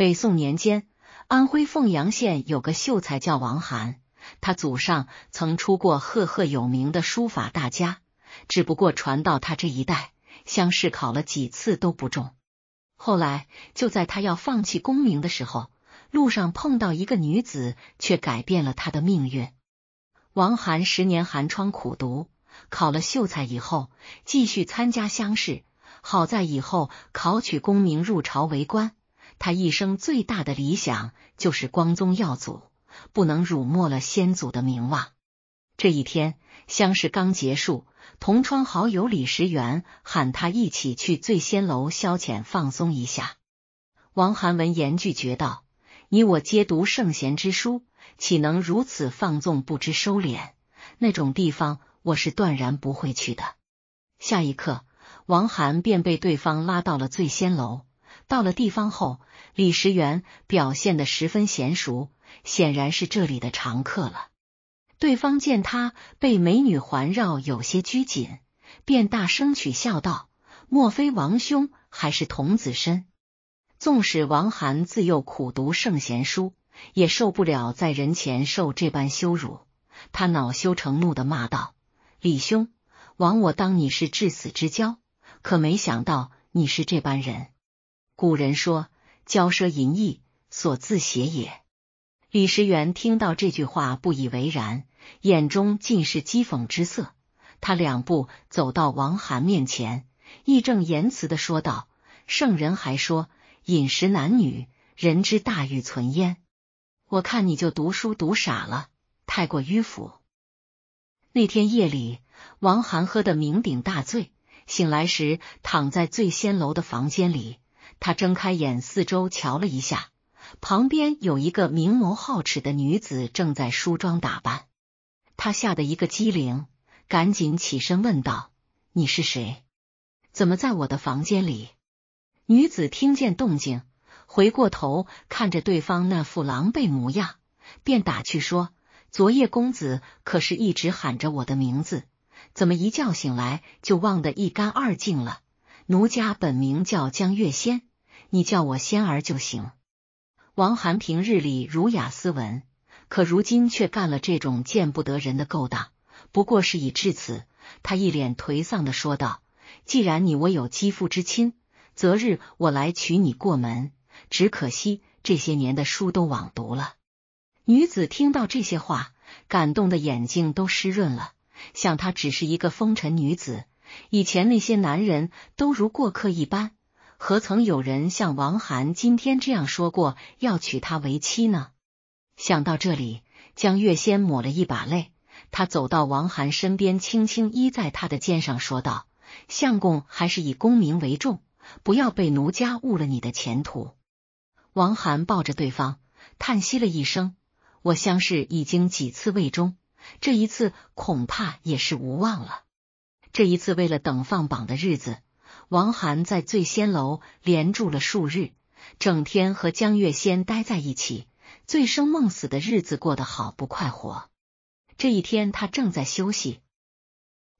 北宋年间，安徽凤阳县有个秀才叫王涵，他祖上曾出过赫赫有名的书法大家，只不过传到他这一代，乡试考了几次都不中。后来就在他要放弃功名的时候，路上碰到一个女子，却改变了他的命运。王涵十年寒窗苦读，考了秀才以后，继续参加乡试，好在以后考取功名，入朝为官。他一生最大的理想就是光宗耀祖，不能辱没了先祖的名望。这一天，相识刚结束，同窗好友李时元喊他一起去醉仙楼消遣放松一下。王涵闻言拒绝道：“你我皆读圣贤之书，岂能如此放纵不知收敛？那种地方我是断然不会去的。”下一刻，王涵便被对方拉到了醉仙楼。到了地方后，李时元表现的十分娴熟，显然是这里的常客了。对方见他被美女环绕，有些拘谨，便大声取笑道：“莫非王兄还是童子身？”纵使王涵自幼苦读圣贤书，也受不了在人前受这般羞辱。他恼羞成怒的骂道：“李兄，枉我当你是至死之交，可没想到你是这般人！”古人说：“骄奢淫逸，所自邪也。”李时元听到这句话不以为然，眼中尽是讥讽之色。他两步走到王涵面前，义正言辞的说道：“圣人还说，饮食男女，人之大欲存焉。我看你就读书读傻了，太过迂腐。”那天夜里，王涵喝得酩酊大醉，醒来时躺在醉仙楼的房间里。他睁开眼，四周瞧了一下，旁边有一个明眸皓齿的女子正在梳妆打扮。他吓得一个机灵，赶紧起身问道：“你是谁？怎么在我的房间里？”女子听见动静，回过头看着对方那副狼狈模样，便打趣说：“昨夜公子可是一直喊着我的名字，怎么一觉醒来就忘得一干二净了？”奴家本名叫江月仙。你叫我仙儿就行。王涵平日里儒雅斯文，可如今却干了这种见不得人的勾当。不过事已至此，他一脸颓丧的说道：“既然你我有肌肤之亲，择日我来娶你过门。只可惜这些年的书都枉读了。”女子听到这些话，感动的眼睛都湿润了。想她只是一个风尘女子，以前那些男人都如过客一般。何曾有人像王涵今天这样说过要娶她为妻呢？想到这里，江月仙抹了一把泪，她走到王涵身边，轻轻依在他的肩上，说道：“相公还是以功名为重，不要被奴家误了你的前途。”王涵抱着对方，叹息了一声：“我相氏已经几次未终，这一次恐怕也是无望了。这一次为了等放榜的日子。”王涵在醉仙楼连住了数日，整天和江月仙待在一起，醉生梦死的日子过得好不快活。这一天，他正在休息，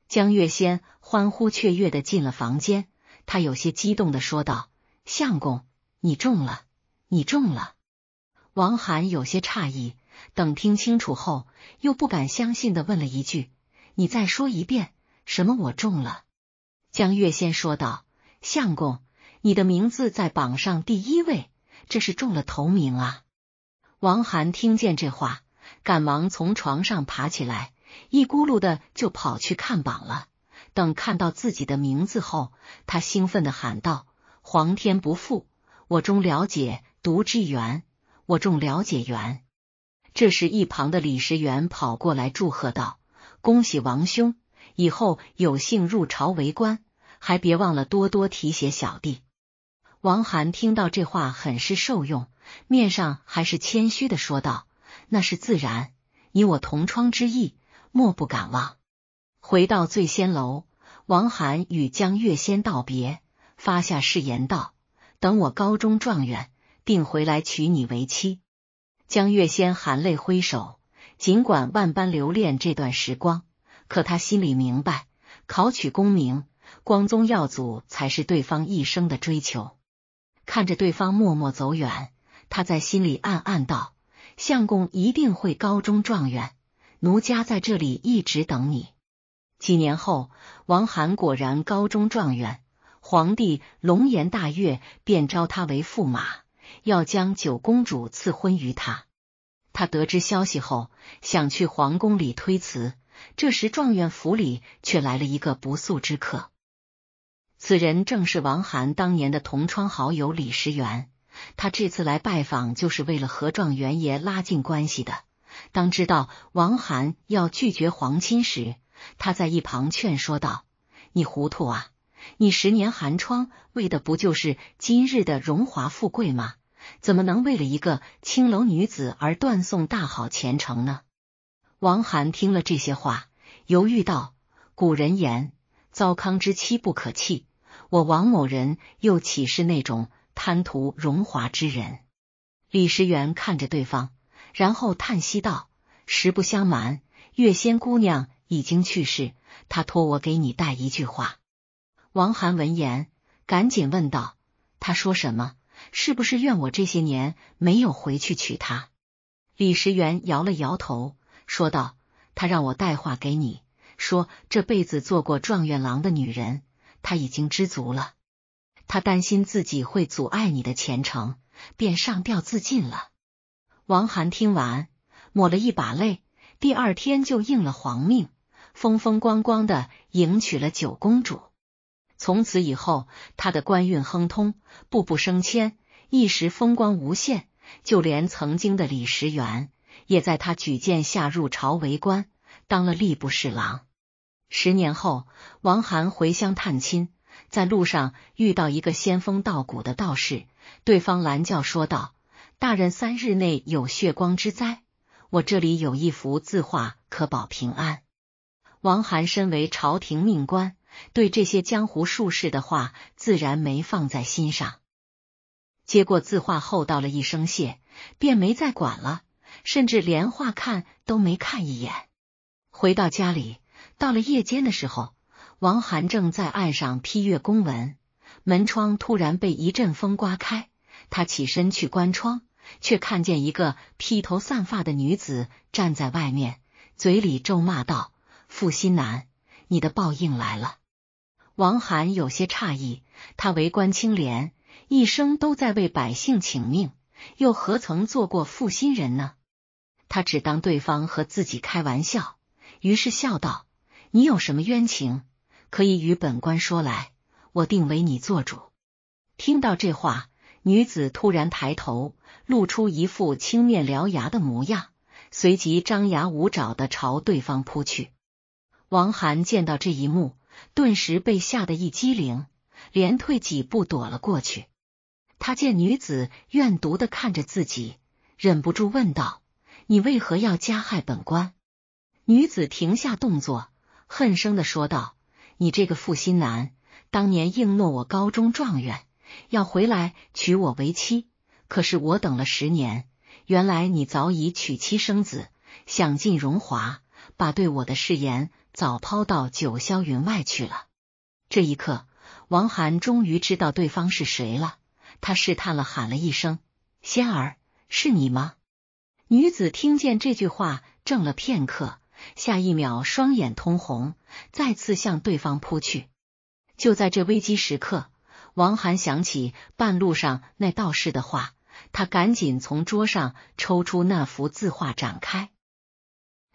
江月仙欢呼雀跃的进了房间，他有些激动的说道：“相公，你中了，你中了！”王涵有些诧异，等听清楚后，又不敢相信的问了一句：“你再说一遍，什么我中了？”江月仙说道：“相公，你的名字在榜上第一位，这是中了头名啊！”王涵听见这话，赶忙从床上爬起来，一咕噜的就跑去看榜了。等看到自己的名字后，他兴奋的喊道：“皇天不负我，中了解独之缘，我中了解缘。”这时，一旁的李时元跑过来祝贺道：“恭喜王兄！”以后有幸入朝为官，还别忘了多多提携小弟。王涵听到这话，很是受用，面上还是谦虚的说道：“那是自然，你我同窗之谊，莫不敢忘。”回到醉仙楼，王涵与江月仙道别，发下誓言道：“等我高中状元，定回来娶你为妻。”江月仙含泪挥手，尽管万般留恋这段时光。可他心里明白，考取功名、光宗耀祖才是对方一生的追求。看着对方默默走远，他在心里暗暗道：“相公一定会高中状元，奴家在这里一直等你。”几年后，王涵果然高中状元，皇帝龙颜大悦，便招他为驸马，要将九公主赐婚于他。他得知消息后，想去皇宫里推辞。这时，状元府里却来了一个不速之客。此人正是王涵当年的同窗好友李时元。他这次来拜访，就是为了和状元爷拉近关系的。当知道王涵要拒绝皇亲时，他在一旁劝说道：“你糊涂啊！你十年寒窗，为的不就是今日的荣华富贵吗？怎么能为了一个青楼女子而断送大好前程呢？”王涵听了这些话，犹豫道：“古人言，糟糠之妻不可弃。我王某人又岂是那种贪图荣华之人？”李时元看着对方，然后叹息道：“实不相瞒，月仙姑娘已经去世，她托我给你带一句话。”王涵闻言，赶紧问道：“她说什么？是不是怨我这些年没有回去娶她？”李时元摇了摇头。说道：“他让我带话给你，说这辈子做过状元郎的女人，他已经知足了。他担心自己会阻碍你的前程，便上吊自尽了。”王涵听完，抹了一把泪，第二天就应了皇命，风风光光的迎娶了九公主。从此以后，他的官运亨通，步步升迁，一时风光无限。就连曾经的李时元。也在他举荐下入朝为官，当了吏部侍郎。十年后，王涵回乡探亲，在路上遇到一个仙风道骨的道士，对方拦轿说道：“大人三日内有血光之灾，我这里有一幅字画可保平安。”王涵身为朝廷命官，对这些江湖术士的话自然没放在心上，接过字画后道了一声谢，便没再管了。甚至连画看都没看一眼。回到家里，到了夜间的时候，王涵正在岸上批阅公文，门窗突然被一阵风刮开，他起身去关窗，却看见一个披头散发的女子站在外面，嘴里咒骂道：“负心男，你的报应来了！”王涵有些诧异，他为官清廉，一生都在为百姓请命，又何曾做过负心人呢？他只当对方和自己开玩笑，于是笑道：“你有什么冤情，可以与本官说来，我定为你做主。”听到这话，女子突然抬头，露出一副青面獠牙的模样，随即张牙舞爪的朝对方扑去。王涵见到这一幕，顿时被吓得一激灵，连退几步躲了过去。他见女子怨毒的看着自己，忍不住问道。你为何要加害本官？女子停下动作，恨声的说道：“你这个负心男，当年应诺我高中状元，要回来娶我为妻，可是我等了十年，原来你早已娶妻生子，享尽荣华，把对我的誓言早抛到九霄云外去了。”这一刻，王涵终于知道对方是谁了。他试探了，喊了一声：“仙儿，是你吗？”女子听见这句话，怔了片刻，下一秒双眼通红，再次向对方扑去。就在这危机时刻，王涵想起半路上那道士的话，他赶紧从桌上抽出那幅字画展开，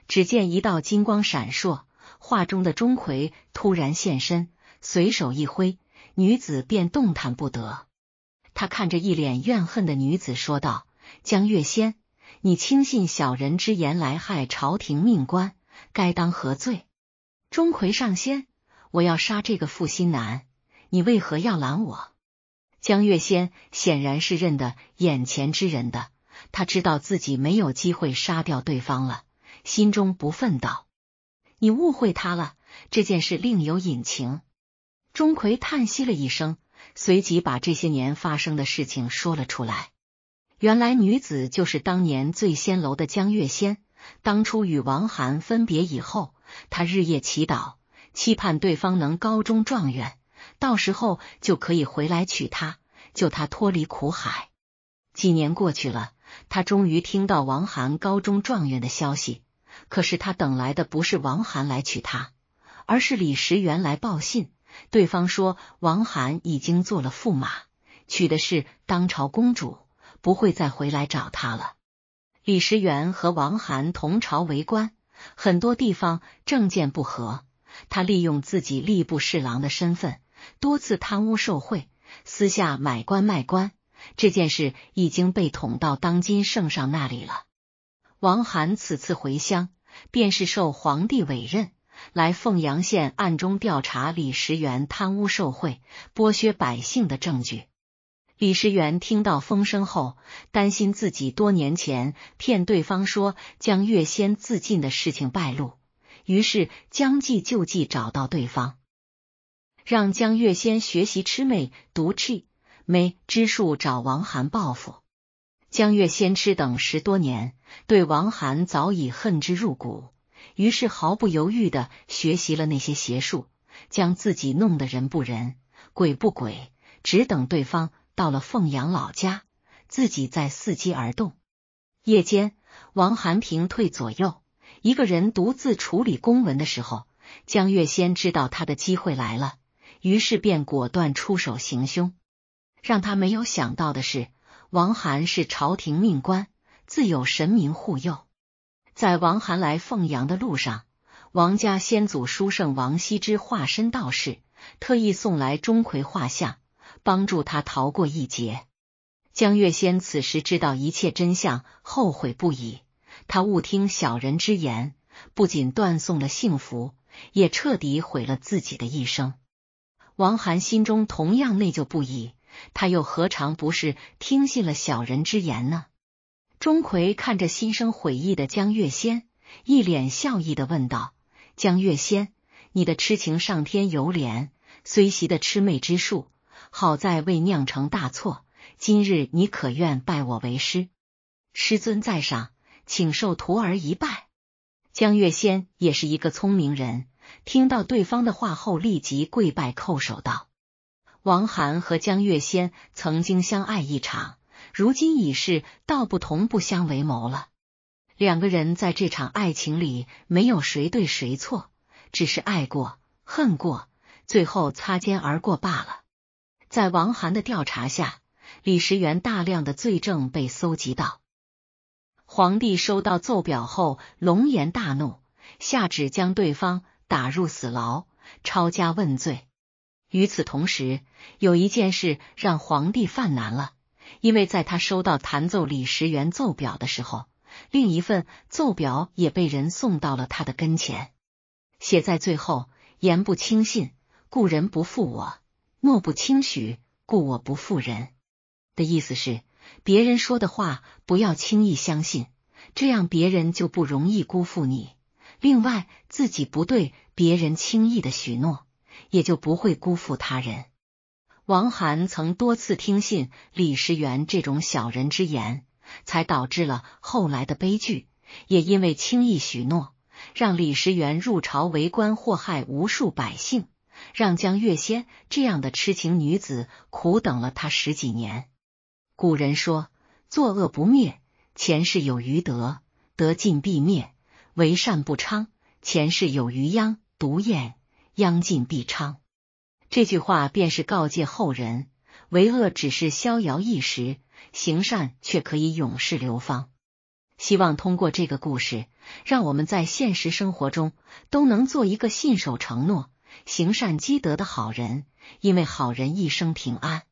只见一道金光闪烁，画中的钟馗突然现身，随手一挥，女子便动弹不得。他看着一脸怨恨的女子说道：“江月仙。”你轻信小人之言来害朝廷命官，该当何罪？钟馗上仙，我要杀这个负心男，你为何要拦我？江月仙显然是认得眼前之人的，他知道自己没有机会杀掉对方了，心中不忿道：“你误会他了，这件事另有隐情。”钟馗叹息了一声，随即把这些年发生的事情说了出来。原来女子就是当年醉仙楼的江月仙。当初与王涵分别以后，她日夜祈祷，期盼对方能高中状元，到时候就可以回来娶她，救她脱离苦海。几年过去了，她终于听到王涵高中状元的消息。可是她等来的不是王涵来娶她，而是李时元来报信。对方说王涵已经做了驸马，娶的是当朝公主。不会再回来找他了。李时元和王涵同朝为官，很多地方政见不合。他利用自己吏部侍郎的身份，多次贪污受贿，私下买官卖官。这件事已经被捅到当今圣上那里了。王涵此次回乡，便是受皇帝委任，来凤阳县暗中调查李时元贪污受贿、剥削百姓的证据。李时元听到风声后，担心自己多年前骗对方说江月仙自尽的事情败露，于是将计就计，找到对方，让江月仙学习魑魅毒气、魅之术，找王涵报复。江月仙痴等十多年，对王涵早已恨之入骨，于是毫不犹豫的学习了那些邪术，将自己弄得人不人、鬼不鬼，只等对方。到了凤阳老家，自己在伺机而动。夜间，王寒平退左右，一个人独自处理公文的时候，江月仙知道他的机会来了，于是便果断出手行凶。让他没有想到的是，王寒是朝廷命官，自有神明护佑。在王寒来凤阳的路上，王家先祖书圣王羲之化身道士，特意送来钟馗画像。帮助他逃过一劫。江月仙此时知道一切真相，后悔不已。他误听小人之言，不仅断送了幸福，也彻底毁了自己的一生。王涵心中同样内疚不已，他又何尝不是听信了小人之言呢？钟馗看着心生悔意的江月仙，一脸笑意的问道：“江月仙，你的痴情上天有脸，虽习的魑魅之术。”好在未酿成大错，今日你可愿拜我为师？师尊在上，请受徒儿一拜。江月仙也是一个聪明人，听到对方的话后，立即跪拜叩首道：“王涵和江月仙曾经相爱一场，如今已是道不同不相为谋了。两个人在这场爱情里没有谁对谁错，只是爱过、恨过，最后擦肩而过罢了。”在王涵的调查下，李时元大量的罪证被搜集到。皇帝收到奏表后，龙颜大怒，下旨将对方打入死牢，抄家问罪。与此同时，有一件事让皇帝犯难了，因为在他收到弹奏李时元奏表的时候，另一份奏表也被人送到了他的跟前，写在最后：“言不轻信，故人不负我。”莫不轻许，故我不负人。的意思是，别人说的话不要轻易相信，这样别人就不容易辜负你。另外，自己不对别人轻易的许诺，也就不会辜负他人。王涵曾多次听信李时元这种小人之言，才导致了后来的悲剧。也因为轻易许诺，让李时元入朝为官，祸害无数百姓。让江月仙这样的痴情女子苦等了他十几年。古人说：“作恶不灭，前世有余德，德尽必灭；为善不昌，前世有余殃，毒厌殃尽必昌。”这句话便是告诫后人：为恶只是逍遥一时，行善却可以永世流芳。希望通过这个故事，让我们在现实生活中都能做一个信守承诺。行善积德的好人，因为好人一生平安。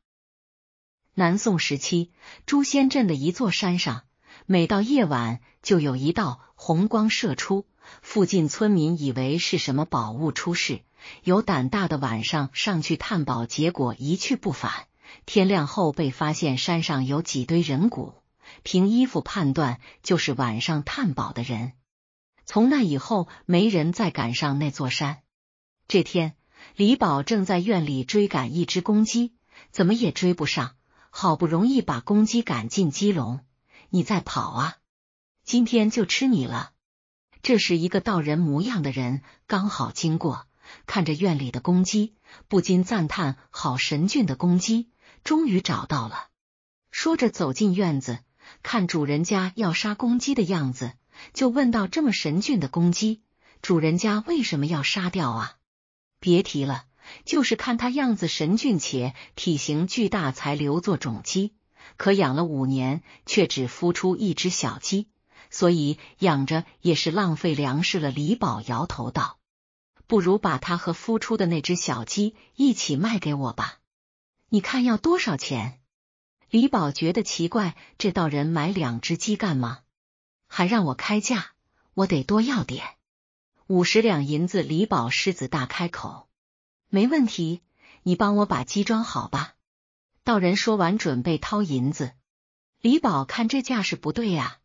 南宋时期，朱仙镇的一座山上，每到夜晚就有一道红光射出。附近村民以为是什么宝物出世，有胆大的晚上上去探宝，结果一去不返。天亮后被发现山上有几堆人骨，凭衣服判断就是晚上探宝的人。从那以后，没人再敢上那座山。这天，李宝正在院里追赶一只公鸡，怎么也追不上。好不容易把公鸡赶进鸡笼，你再跑啊！今天就吃你了。这时，一个道人模样的人刚好经过，看着院里的公鸡，不禁赞叹：“好神俊的公鸡，终于找到了。”说着走进院子，看主人家要杀公鸡的样子，就问到：“这么神俊的公鸡，主人家为什么要杀掉啊？”别提了，就是看他样子神俊且体型巨大，才留作种鸡。可养了五年，却只孵出一只小鸡，所以养着也是浪费粮食了。李宝摇头道：“不如把它和孵出的那只小鸡一起卖给我吧，你看要多少钱？”李宝觉得奇怪，这道人买两只鸡干嘛？还让我开价，我得多要点。五十两银子，李宝狮子大开口，没问题，你帮我把鸡装好吧。道人说完，准备掏银子。李宝看这架势不对呀，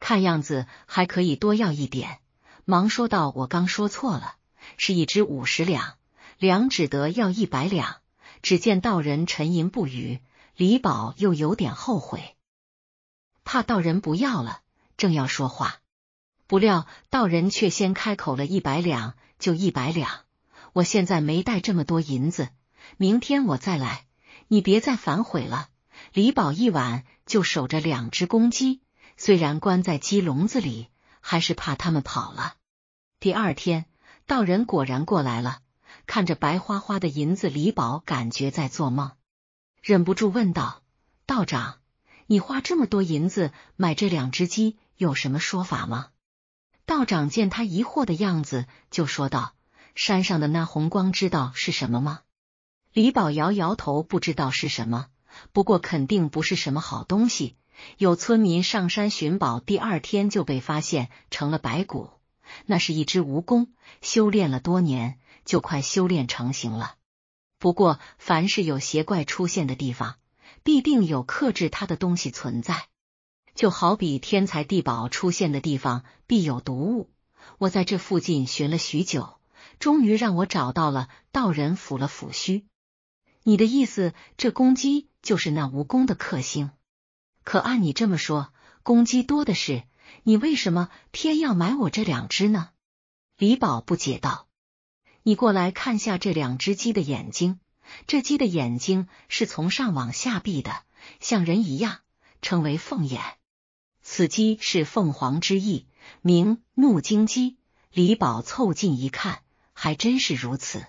看样子还可以多要一点，忙说道：“我刚说错了，是一只五十两，两只得要一百两。”只见道人沉吟不语，李宝又有点后悔，怕道人不要了，正要说话。不料道人却先开口了一百两，就一百两。我现在没带这么多银子，明天我再来，你别再反悔了。李宝一晚就守着两只公鸡，虽然关在鸡笼子里，还是怕他们跑了。第二天，道人果然过来了，看着白花花的银子，李宝感觉在做梦，忍不住问道：“道长，你花这么多银子买这两只鸡，有什么说法吗？”道长见他疑惑的样子，就说道：“山上的那红光，知道是什么吗？”李宝摇摇头，不知道是什么，不过肯定不是什么好东西。有村民上山寻宝，第二天就被发现成了白骨。那是一只蜈蚣，修炼了多年，就快修炼成型了。不过，凡是有邪怪出现的地方，必定有克制它的东西存在。就好比天材地宝出现的地方必有毒物，我在这附近寻了许久，终于让我找到了。道人抚了抚须，你的意思，这公鸡就是那蜈蚣的克星？可按你这么说，公鸡多的是，你为什么偏要买我这两只呢？李宝不解道：“你过来看下这两只鸡的眼睛，这鸡的眼睛是从上往下闭的，像人一样，称为凤眼。”此鸡是凤凰之翼，名怒金鸡。李宝凑近一看，还真是如此。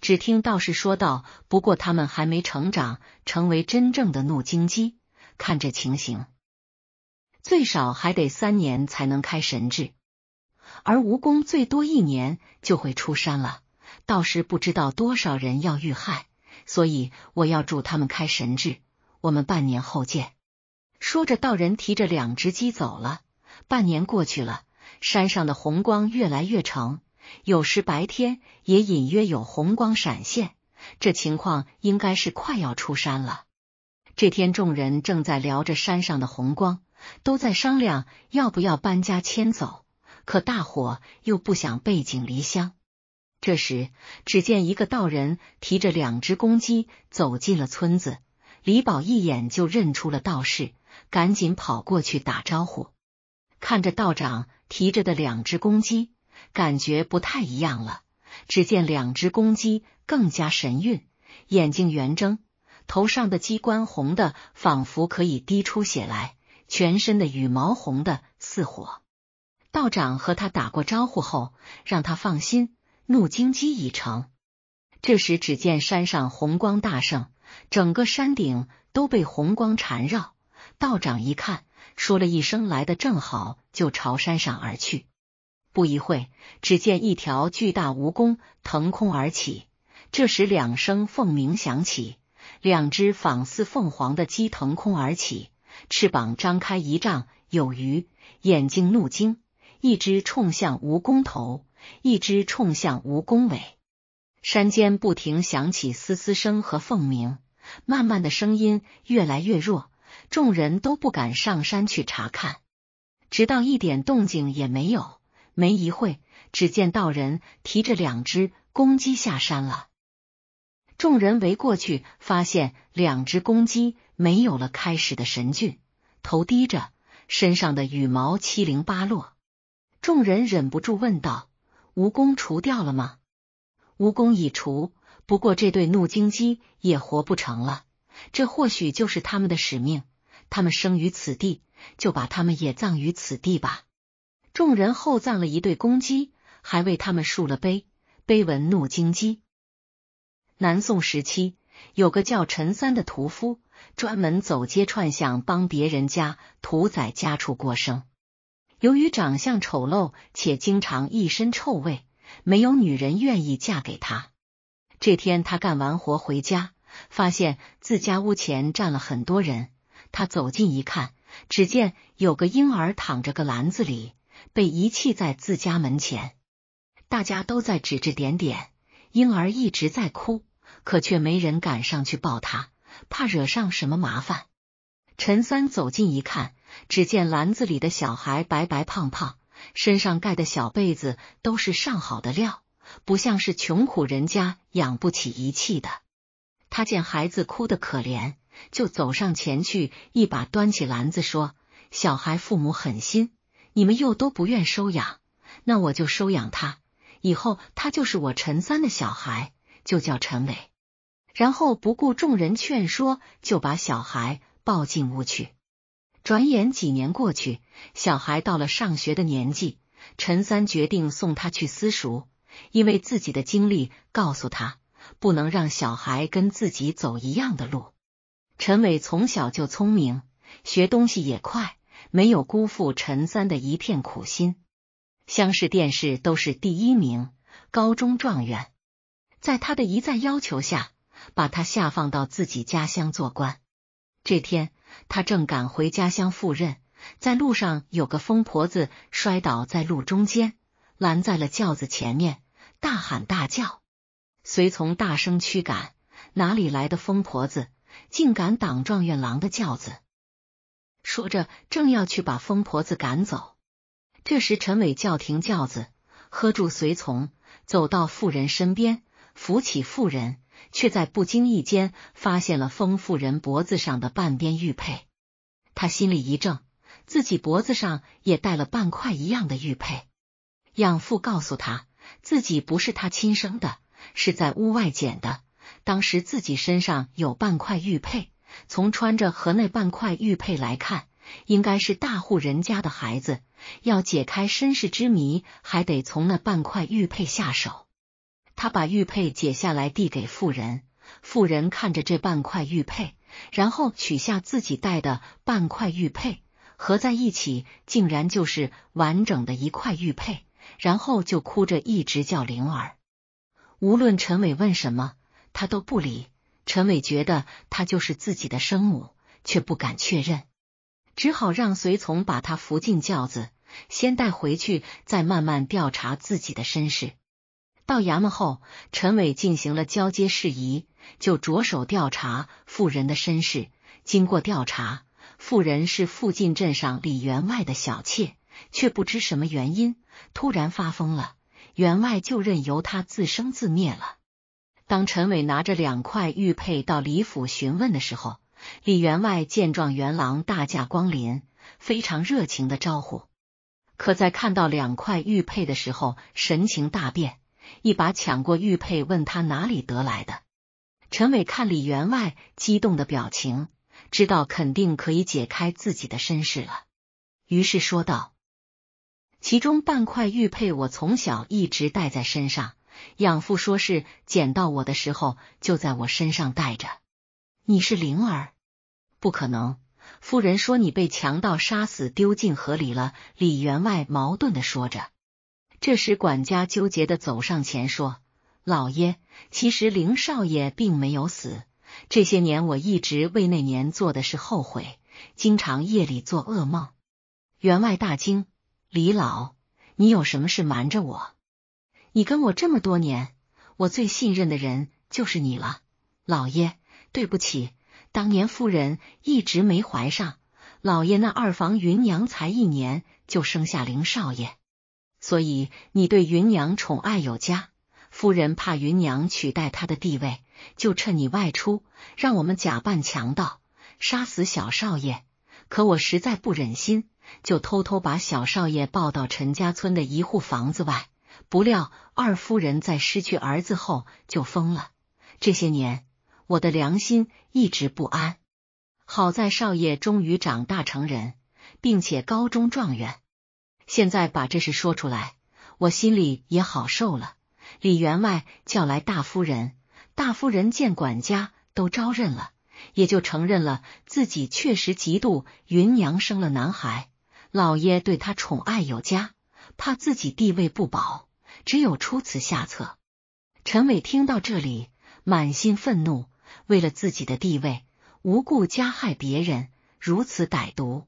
只听道士说道：“不过他们还没成长，成为真正的怒金鸡。看这情形，最少还得三年才能开神智。而蜈蚣最多一年就会出山了。到时不知道多少人要遇害，所以我要助他们开神智。我们半年后见。”说着，道人提着两只鸡走了。半年过去了，山上的红光越来越盛，有时白天也隐约有红光闪现。这情况应该是快要出山了。这天，众人正在聊着山上的红光，都在商量要不要搬家迁走，可大伙又不想背井离乡。这时，只见一个道人提着两只公鸡走进了村子。李宝一眼就认出了道士。赶紧跑过去打招呼，看着道长提着的两只公鸡，感觉不太一样了。只见两只公鸡更加神韵，眼睛圆睁，头上的鸡冠红的仿佛可以滴出血来，全身的羽毛红的似火。道长和他打过招呼后，让他放心，怒惊鸡已成。这时，只见山上红光大盛，整个山顶都被红光缠绕。道长一看，说了一声“来的正好”，就朝山上而去。不一会，只见一条巨大蜈蚣腾空而起。这时，两声凤鸣响起，两只仿似凤凰的鸡腾空而起，翅膀张开一丈有余，眼睛怒睛，一只冲向蜈蚣头，一只冲向蜈蚣尾。山间不停响起嘶嘶声和凤鸣，慢慢的声音越来越弱。众人都不敢上山去查看，直到一点动静也没有。没一会，只见道人提着两只公鸡下山了。众人围过去，发现两只公鸡没有了开始的神俊，头低着，身上的羽毛七零八落。众人忍不住问道：“蜈蚣除掉了吗？”“蜈蚣已除，不过这对怒鲸鸡也活不成了。这或许就是他们的使命。”他们生于此地，就把他们也葬于此地吧。众人厚葬了一对公鸡，还为他们竖了碑，碑文怒惊鸡。南宋时期，有个叫陈三的屠夫，专门走街串巷帮别人家屠宰家畜过生。由于长相丑陋且经常一身臭味，没有女人愿意嫁给他。这天，他干完活回家，发现自家屋前站了很多人。他走近一看，只见有个婴儿躺着个篮子里，被遗弃在自家门前。大家都在指指点点，婴儿一直在哭，可却没人敢上去抱他，怕惹上什么麻烦。陈三走近一看，只见篮子里的小孩白白胖胖，身上盖的小被子都是上好的料，不像是穷苦人家养不起遗弃的。他见孩子哭得可怜。就走上前去，一把端起篮子说：“小孩父母狠心，你们又都不愿收养，那我就收养他。以后他就是我陈三的小孩，就叫陈伟。”然后不顾众人劝说，就把小孩抱进屋去。转眼几年过去，小孩到了上学的年纪，陈三决定送他去私塾，因为自己的经历告诉他，不能让小孩跟自己走一样的路。陈伟从小就聪明，学东西也快，没有辜负陈三的一片苦心。乡试、殿试都是第一名，高中状元。在他的一再要求下，把他下放到自己家乡做官。这天，他正赶回家乡赴任，在路上有个疯婆子摔倒在路中间，拦在了轿子前面，大喊大叫。随从大声驱赶：“哪里来的疯婆子？”竟敢挡状元郎的轿子！说着，正要去把疯婆子赶走。这时，陈伟叫停轿子，喝住随从，走到妇人身边，扶起妇人，却在不经意间发现了疯妇人脖子上的半边玉佩。他心里一怔，自己脖子上也戴了半块一样的玉佩。养父告诉他自己不是他亲生的，是在屋外捡的。当时自己身上有半块玉佩，从穿着和那半块玉佩来看，应该是大户人家的孩子。要解开身世之谜，还得从那半块玉佩下手。他把玉佩解下来，递给妇人。妇人看着这半块玉佩，然后取下自己戴的半块玉佩，合在一起，竟然就是完整的一块玉佩。然后就哭着一直叫灵儿。无论陈伟问什么。他都不理陈伟，觉得他就是自己的生母，却不敢确认，只好让随从把他扶进轿子，先带回去，再慢慢调查自己的身世。到衙门后，陈伟进行了交接事宜，就着手调查妇人的身世。经过调查，妇人是附近镇上李员外的小妾，却不知什么原因突然发疯了，员外就任由他自生自灭了。当陈伟拿着两块玉佩到李府询问的时候，李员外见状，元郎大驾光临，非常热情的招呼。可在看到两块玉佩的时候，神情大变，一把抢过玉佩，问他哪里得来的。陈伟看李员外激动的表情，知道肯定可以解开自己的身世了，于是说道：“其中半块玉佩，我从小一直戴在身上。”养父说是捡到我的时候就在我身上带着。你是灵儿？不可能！夫人说你被强盗杀死，丢进河里了。李员外矛盾的说着。这时管家纠结的走上前说：“老爷，其实林少爷并没有死。这些年我一直为那年做的事后悔，经常夜里做噩梦。”员外大惊：“李老，你有什么事瞒着我？”你跟我这么多年，我最信任的人就是你了，老爷。对不起，当年夫人一直没怀上，老爷那二房云娘才一年就生下林少爷，所以你对云娘宠爱有加。夫人怕云娘取代她的地位，就趁你外出，让我们假扮强盗杀死小少爷。可我实在不忍心，就偷偷把小少爷抱到陈家村的一户房子外。不料二夫人在失去儿子后就疯了。这些年我的良心一直不安。好在少爷终于长大成人，并且高中状元。现在把这事说出来，我心里也好受了。李员外叫来大夫人，大夫人见管家都招认了，也就承认了自己确实嫉妒云娘生了男孩，老爷对她宠爱有加，怕自己地位不保。只有出此下策。陈伟听到这里，满心愤怒。为了自己的地位，无故加害别人，如此歹毒。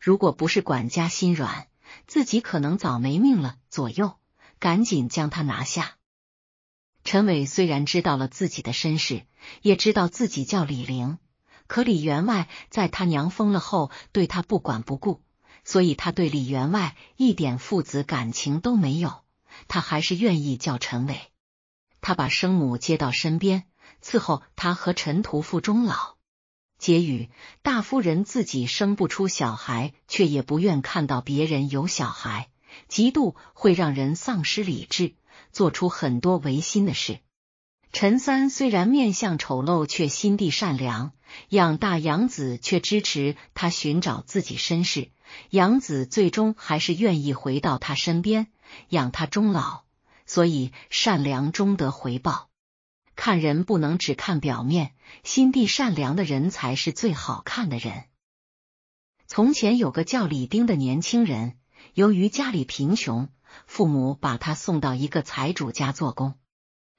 如果不是管家心软，自己可能早没命了。左右，赶紧将他拿下。陈伟虽然知道了自己的身世，也知道自己叫李玲，可李员外在他娘疯了后，对他不管不顾，所以他对李员外一点父子感情都没有。他还是愿意叫陈伟。他把生母接到身边，伺候他和陈屠夫终老。结语：大夫人自己生不出小孩，却也不愿看到别人有小孩，嫉妒会让人丧失理智，做出很多违心的事。陈三虽然面相丑陋，却心地善良，养大养子，却支持他寻找自己身世。养子最终还是愿意回到他身边。养他终老，所以善良终得回报。看人不能只看表面，心地善良的人才是最好看的人。从前有个叫李丁的年轻人，由于家里贫穷，父母把他送到一个财主家做工。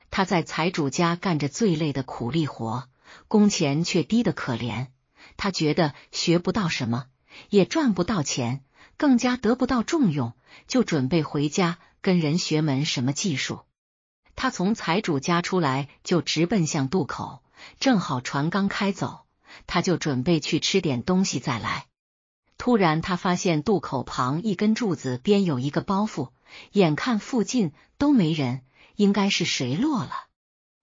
他在财主家干着最累的苦力活，工钱却低得可怜。他觉得学不到什么，也赚不到钱。更加得不到重用，就准备回家跟人学门什么技术。他从财主家出来就直奔向渡口，正好船刚开走，他就准备去吃点东西再来。突然，他发现渡口旁一根柱子边有一个包袱，眼看附近都没人，应该是谁落了。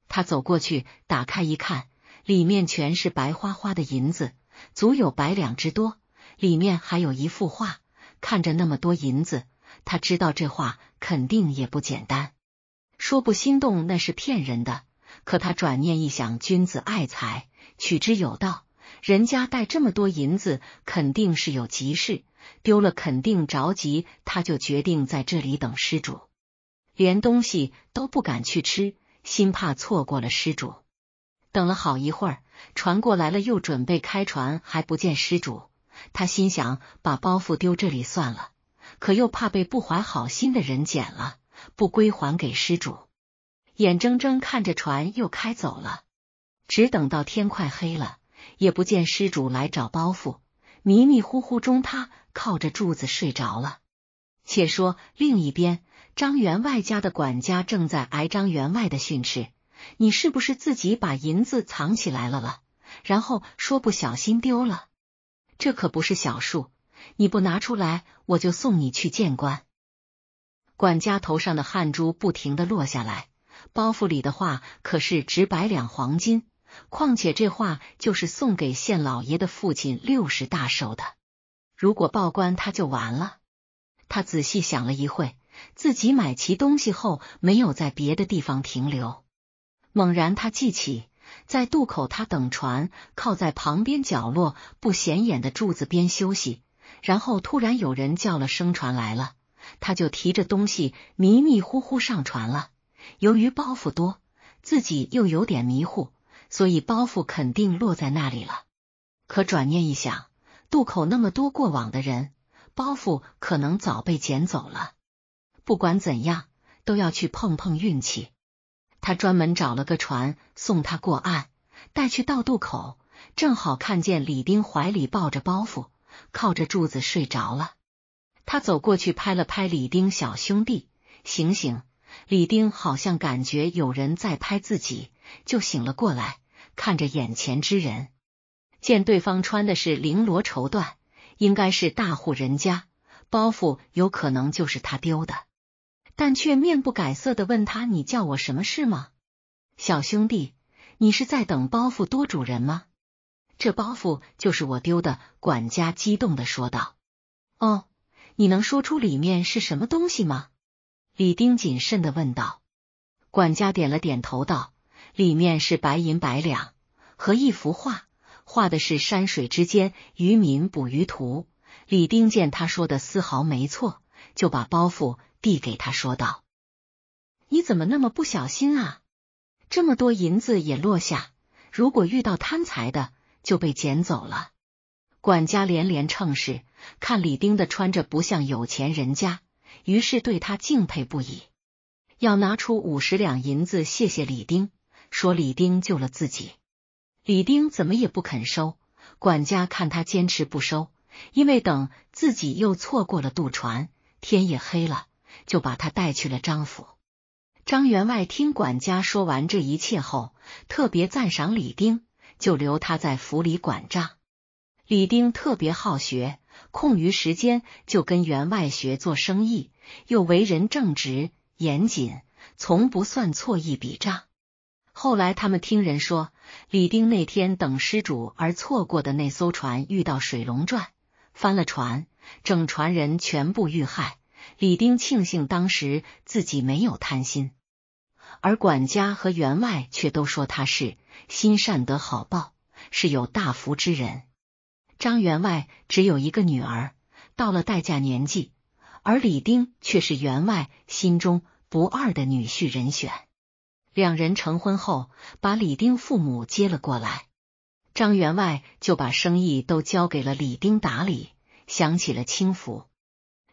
他走过去打开一看，里面全是白花花的银子，足有百两之多，里面还有一幅画。看着那么多银子，他知道这话肯定也不简单。说不心动那是骗人的，可他转念一想，君子爱财，取之有道。人家带这么多银子，肯定是有急事，丢了肯定着急。他就决定在这里等施主，连东西都不敢去吃，心怕错过了施主。等了好一会儿，船过来了，又准备开船，还不见施主。他心想，把包袱丢这里算了，可又怕被不怀好心的人捡了，不归还给失主。眼睁睁看着船又开走了，只等到天快黑了，也不见失主来找包袱。迷迷糊糊中，他靠着柱子睡着了。且说另一边，张员外家的管家正在挨张员外的训斥：“你是不是自己把银子藏起来了了？然后说不小心丢了。”这可不是小数，你不拿出来，我就送你去见官。管家头上的汗珠不停的落下来，包袱里的话可是值百两黄金，况且这画就是送给县老爷的父亲六十大寿的，如果报官他就完了。他仔细想了一会，自己买齐东西后没有在别的地方停留，猛然他记起。在渡口，他等船，靠在旁边角落不显眼的柱子边休息。然后突然有人叫了声“船来了”，他就提着东西迷迷糊糊上船了。由于包袱多，自己又有点迷糊，所以包袱肯定落在那里了。可转念一想，渡口那么多过往的人，包袱可能早被捡走了。不管怎样，都要去碰碰运气。他专门找了个船送他过岸，带去到渡口，正好看见李丁怀里抱着包袱，靠着柱子睡着了。他走过去拍了拍李丁小兄弟，醒醒！李丁好像感觉有人在拍自己，就醒了过来，看着眼前之人，见对方穿的是绫罗绸缎，应该是大户人家，包袱有可能就是他丢的。但却面不改色的问他：“你叫我什么事吗，小兄弟？你是在等包袱多主人吗？这包袱就是我丢的。”管家激动的说道。“哦，你能说出里面是什么东西吗？”李丁谨慎的问道。管家点了点头，道：“里面是白银百两和一幅画，画的是山水之间渔民捕鱼图。”李丁见他说的丝毫没错，就把包袱。递给他说道：“你怎么那么不小心啊？这么多银子也落下，如果遇到贪财的，就被捡走了。”管家连连称是，看李丁的穿着不像有钱人家，于是对他敬佩不已，要拿出五十两银子谢谢李丁，说李丁救了自己。李丁怎么也不肯收。管家看他坚持不收，因为等自己又错过了渡船，天也黑了。就把他带去了张府。张员外听管家说完这一切后，特别赞赏李丁，就留他在府里管账。李丁特别好学，空余时间就跟员外学做生意，又为人正直严谨，从不算错一笔账。后来他们听人说，李丁那天等失主而错过的那艘船遇到水龙转，翻了船，整船人全部遇害。李丁庆幸当时自己没有贪心，而管家和员外却都说他是心善得好报，是有大福之人。张员外只有一个女儿，到了待嫁年纪，而李丁却是员外心中不二的女婿人选。两人成婚后，把李丁父母接了过来，张员外就把生意都交给了李丁打理，享起了清福。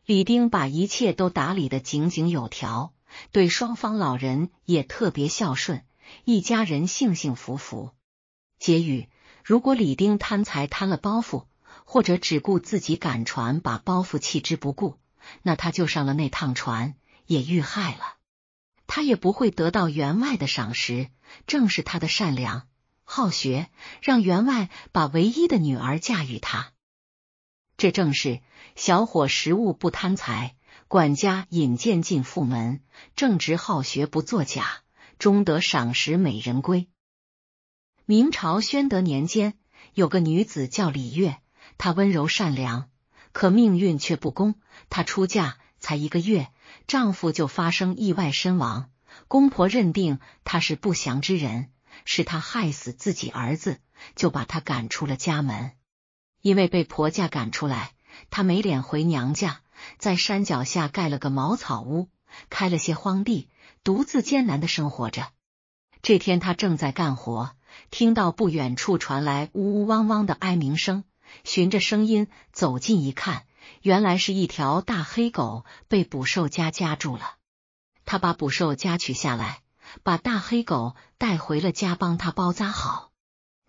李丁把一切都打理的井井有条，对双方老人也特别孝顺，一家人幸幸福福。结语：如果李丁贪财贪了包袱，或者只顾自己赶船把包袱弃之不顾，那他就上了那趟船也遇害了。他也不会得到员外的赏识，正是他的善良好学，让员外把唯一的女儿嫁与他。这正是小伙食物不贪财，管家引荐进府门，正直好学不作假，终得赏识美人归。明朝宣德年间，有个女子叫李月，她温柔善良，可命运却不公。她出嫁才一个月，丈夫就发生意外身亡，公婆认定她是不祥之人，是她害死自己儿子，就把她赶出了家门。因为被婆家赶出来，她没脸回娘家，在山脚下盖了个茅草屋，开了些荒地，独自艰难的生活着。这天，她正在干活，听到不远处传来呜呜汪汪的哀鸣声，循着声音走近一看，原来是一条大黑狗被捕兽夹夹住了。她把捕兽夹取下来，把大黑狗带回了家，帮它包扎好。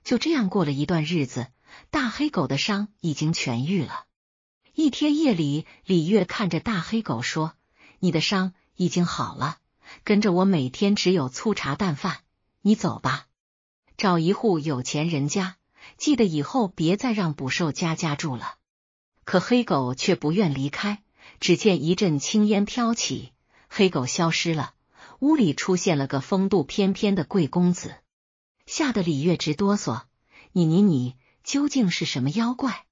就这样过了一段日子。大黑狗的伤已经痊愈了。一天夜里，李月看着大黑狗说：“你的伤已经好了，跟着我，每天只有粗茶淡饭，你走吧，找一户有钱人家。记得以后别再让捕兽家家住了。”可黑狗却不愿离开。只见一阵青烟飘起，黑狗消失了。屋里出现了个风度翩翩的贵公子，吓得李月直哆嗦：“你你你！”究竟是什么妖怪？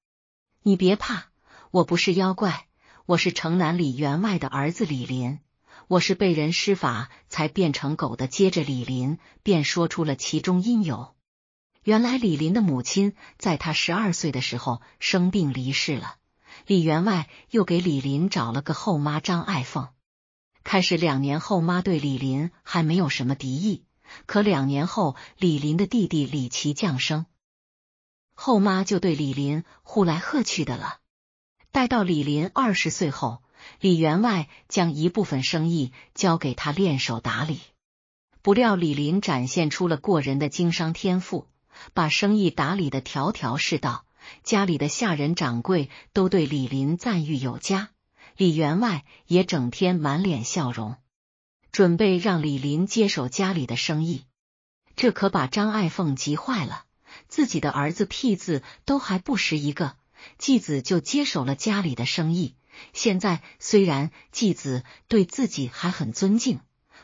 你别怕，我不是妖怪，我是城南李员外的儿子李林，我是被人施法才变成狗的。接着，李林便说出了其中因由：原来，李林的母亲在他十二岁的时候生病离世了，李员外又给李林找了个后妈张爱凤。开始两年，后妈对李林还没有什么敌意，可两年后，李林的弟弟李琦降生。后妈就对李林呼来喝去的了。待到李林二十岁后，李员外将一部分生意交给他练手打理。不料李林展现出了过人的经商天赋，把生意打理的条条是道，家里的下人、掌柜都对李林赞誉有加。李员外也整天满脸笑容，准备让李林接手家里的生意。这可把张爱凤急坏了。自己的儿子屁字都还不识一个，继子就接手了家里的生意。现在虽然继子对自己还很尊敬，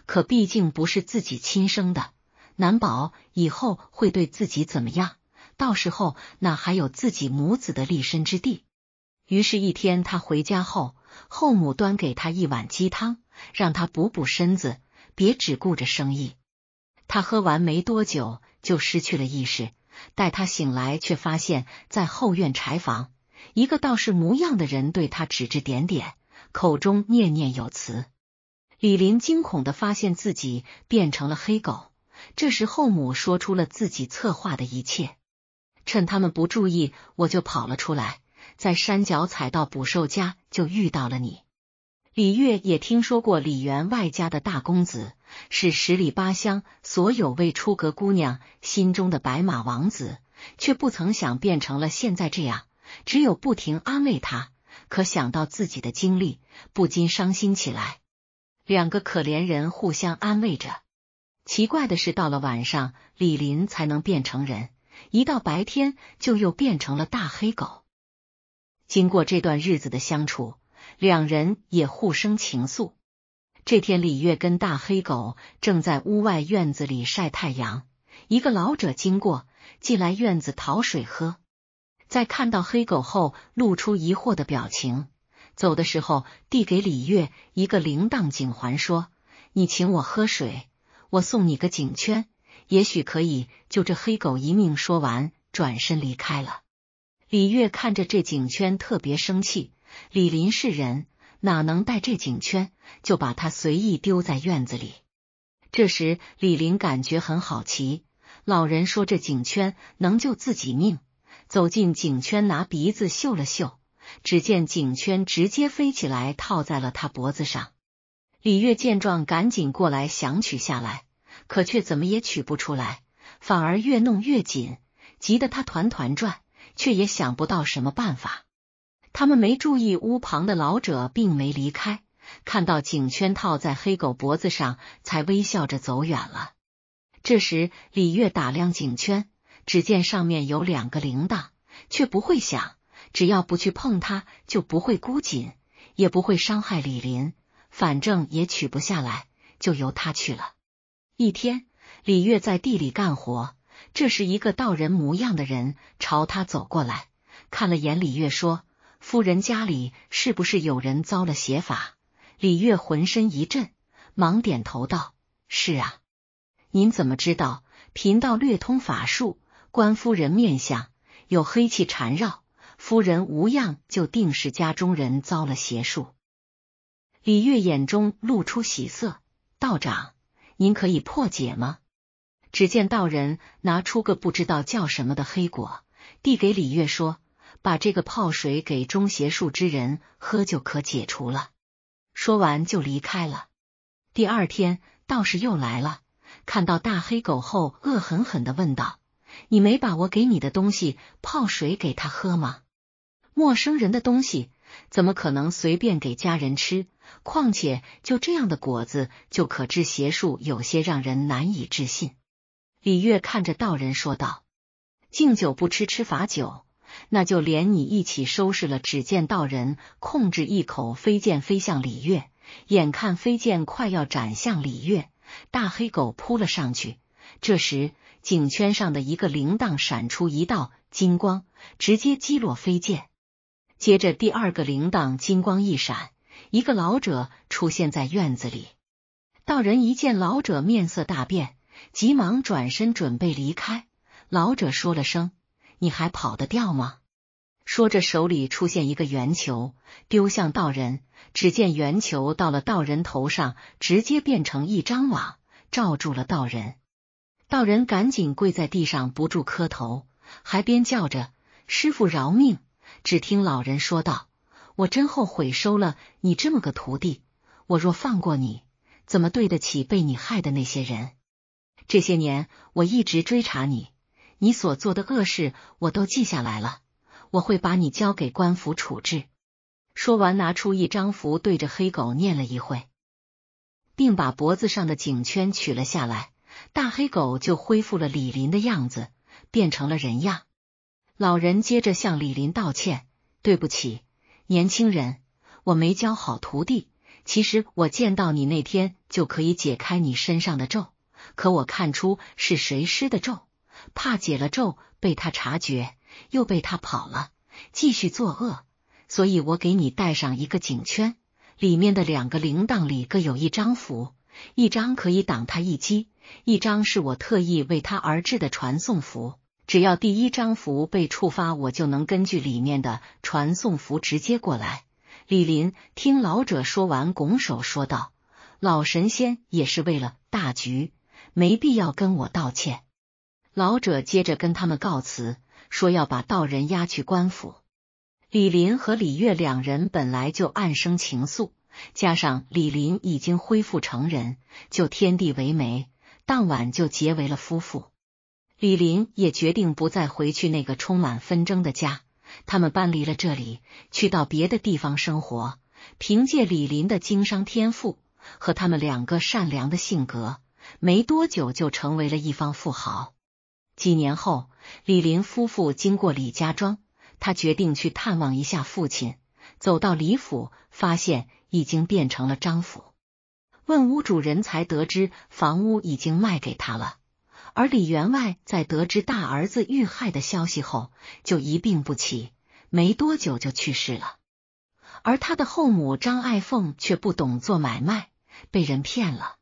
可毕竟不是自己亲生的，难保以后会对自己怎么样。到时候哪还有自己母子的立身之地？于是，一天他回家后，后母端给他一碗鸡汤，让他补补身子，别只顾着生意。他喝完没多久就失去了意识。待他醒来，却发现，在后院柴房，一个道士模样的人对他指指点点，口中念念有词。李林惊恐的发现自己变成了黑狗。这时，后母说出了自己策划的一切。趁他们不注意，我就跑了出来，在山脚踩到捕兽夹，就遇到了你。李月也听说过李员外家的大公子是十里八乡所有未出阁姑娘心中的白马王子，却不曾想变成了现在这样。只有不停安慰他，可想到自己的经历，不禁伤心起来。两个可怜人互相安慰着。奇怪的是，到了晚上，李林才能变成人；一到白天，就又变成了大黑狗。经过这段日子的相处。两人也互生情愫。这天，李月跟大黑狗正在屋外院子里晒太阳。一个老者经过，进来院子讨水喝，在看到黑狗后，露出疑惑的表情。走的时候，递给李月一个铃铛颈环，说：“你请我喝水，我送你个颈圈，也许可以救这黑狗一命。”说完，转身离开了。李月看着这颈圈，特别生气。李林是人，哪能戴这警圈？就把他随意丢在院子里。这时，李林感觉很好奇。老人说这警圈能救自己命。走进警圈，拿鼻子嗅了嗅，只见警圈直接飞起来，套在了他脖子上。李月见状，赶紧过来想取下来，可却怎么也取不出来，反而越弄越紧，急得他团团转，却也想不到什么办法。他们没注意屋旁的老者，并没离开。看到警圈套在黑狗脖子上，才微笑着走远了。这时，李月打量警圈，只见上面有两个铃铛，却不会响。只要不去碰它，就不会箍紧，也不会伤害李林。反正也取不下来，就由他去了。一天，李月在地里干活，这时一个道人模样的人朝他走过来，看了眼李月，说。夫人家里是不是有人遭了邪法？李月浑身一震，忙点头道：“是啊。”您怎么知道？贫道略通法术，观夫人面相有黑气缠绕，夫人无恙就定是家中人遭了邪术。李月眼中露出喜色：“道长，您可以破解吗？”只见道人拿出个不知道叫什么的黑果，递给李月说。把这个泡水给中邪术之人喝，就可解除了。说完就离开了。第二天，道士又来了，看到大黑狗后，恶狠狠的问道：“你没把我给你的东西泡水给他喝吗？”陌生人的东西怎么可能随便给家人吃？况且，就这样的果子就可治邪术，有些让人难以置信。李月看着道人说道：“敬酒不吃吃罚酒。”那就连你一起收拾了。只见道人控制一口飞剑飞向李月，眼看飞剑快要斩向李月，大黑狗扑了上去。这时颈圈上的一个铃铛闪出一道金光，直接击落飞剑。接着第二个铃铛金光一闪，一个老者出现在院子里。道人一见老者，面色大变，急忙转身准备离开。老者说了声。你还跑得掉吗？说着，手里出现一个圆球，丢向道人。只见圆球到了道人头上，直接变成一张网，罩住了道人。道人赶紧跪在地上，不住磕头，还边叫着：“师傅饶命！”只听老人说道：“我真后悔收了你这么个徒弟。我若放过你，怎么对得起被你害的那些人？这些年，我一直追查你。”你所做的恶事，我都记下来了。我会把你交给官府处置。说完，拿出一张符，对着黑狗念了一会，并把脖子上的颈圈取了下来。大黑狗就恢复了李林的样子，变成了人样。老人接着向李林道歉：“对不起，年轻人，我没教好徒弟。其实我见到你那天就可以解开你身上的咒，可我看出是谁施的咒。”怕解了咒被他察觉，又被他跑了，继续作恶，所以我给你带上一个警圈，里面的两个铃铛里各有一张符，一张可以挡他一击，一张是我特意为他而制的传送符。只要第一张符被触发，我就能根据里面的传送符直接过来。李林听老者说完，拱手说道：“老神仙也是为了大局，没必要跟我道歉。”老者接着跟他们告辞，说要把道人押去官府。李林和李月两人本来就暗生情愫，加上李林已经恢复成人，就天地为媒，当晚就结为了夫妇。李林也决定不再回去那个充满纷争的家，他们搬离了这里，去到别的地方生活。凭借李林的经商天赋和他们两个善良的性格，没多久就成为了一方富豪。几年后，李林夫妇经过李家庄，他决定去探望一下父亲。走到李府，发现已经变成了张府。问屋主人才得知，房屋已经卖给他了。而李员外在得知大儿子遇害的消息后，就一病不起，没多久就去世了。而他的后母张爱凤却不懂做买卖，被人骗了，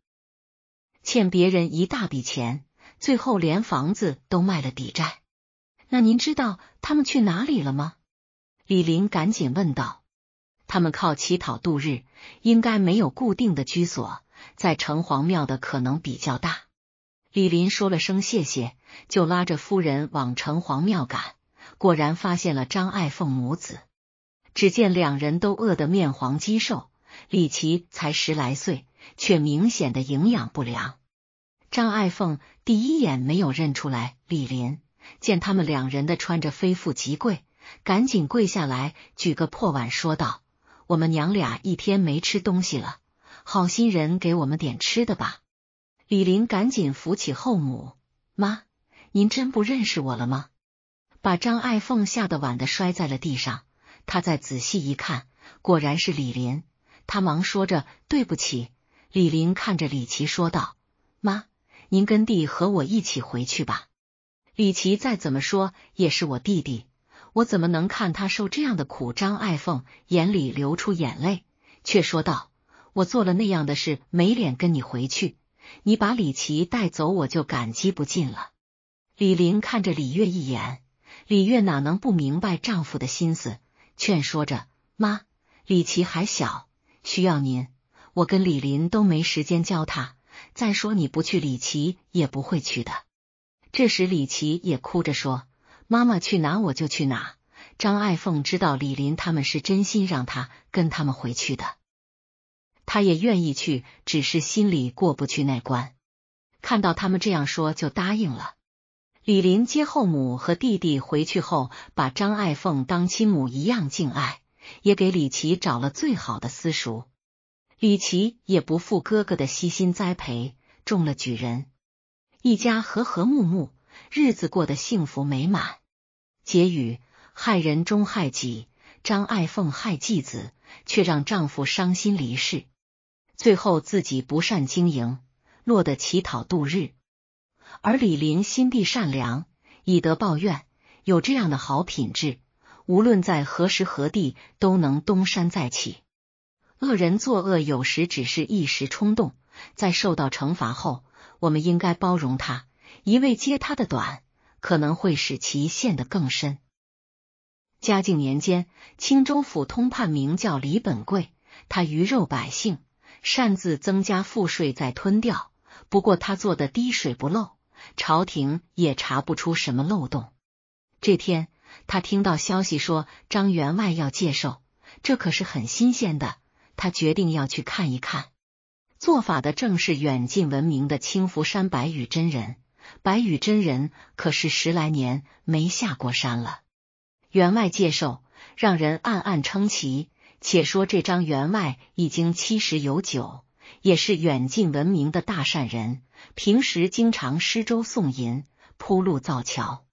欠别人一大笔钱。最后连房子都卖了抵债，那您知道他们去哪里了吗？李林赶紧问道。他们靠乞讨度日，应该没有固定的居所，在城隍庙的可能比较大。李林说了声谢谢，就拉着夫人往城隍庙赶。果然发现了张爱凤母子，只见两人都饿得面黄肌瘦，李琦才十来岁，却明显的营养不良。张爱凤第一眼没有认出来李林，见他们两人的穿着非富即贵，赶紧跪下来举个破碗说道：“我们娘俩一天没吃东西了，好心人给我们点吃的吧。”李林赶紧扶起后母：“妈，您真不认识我了吗？”把张爱凤吓得碗的摔在了地上。他再仔细一看，果然是李林。他忙说着：“对不起。”李林看着李琦说道：“妈。”您跟弟和我一起回去吧，李琦再怎么说也是我弟弟，我怎么能看他受这样的苦？张爱凤眼里流出眼泪，却说道：“我做了那样的事，没脸跟你回去，你把李琦带走，我就感激不尽了。”李林看着李月一眼，李月哪能不明白丈夫的心思，劝说着：“妈，李琦还小，需要您，我跟李林都没时间教他。”再说你不去，李琦也不会去的。这时李琦也哭着说：“妈妈去哪，我就去哪。”张爱凤知道李林他们是真心让他跟他们回去的，他也愿意去，只是心里过不去那关。看到他们这样说，就答应了。李林接后母和弟弟回去后，把张爱凤当亲母一样敬爱，也给李琦找了最好的私塾。与琦也不负哥哥的悉心栽培，中了举人，一家和和睦睦，日子过得幸福美满。结语：害人终害己，张爱凤害继子，却让丈夫伤心离世，最后自己不善经营，落得乞讨度日。而李林心地善良，以德报怨，有这样的好品质，无论在何时何地，都能东山再起。恶人作恶有时只是一时冲动，在受到惩罚后，我们应该包容他，一味揭他的短，可能会使其陷得更深。嘉靖年间，青州府通判名叫李本贵，他鱼肉百姓，擅自增加赋税再吞掉。不过他做的滴水不漏，朝廷也查不出什么漏洞。这天，他听到消息说张员外要借受，这可是很新鲜的。他决定要去看一看，做法的正是远近闻名的青福山白羽真人。白羽真人可是十来年没下过山了。员外介绍，让人暗暗称奇。且说这张员外已经七十有九，也是远近闻名的大善人，平时经常施粥送银、铺路造桥。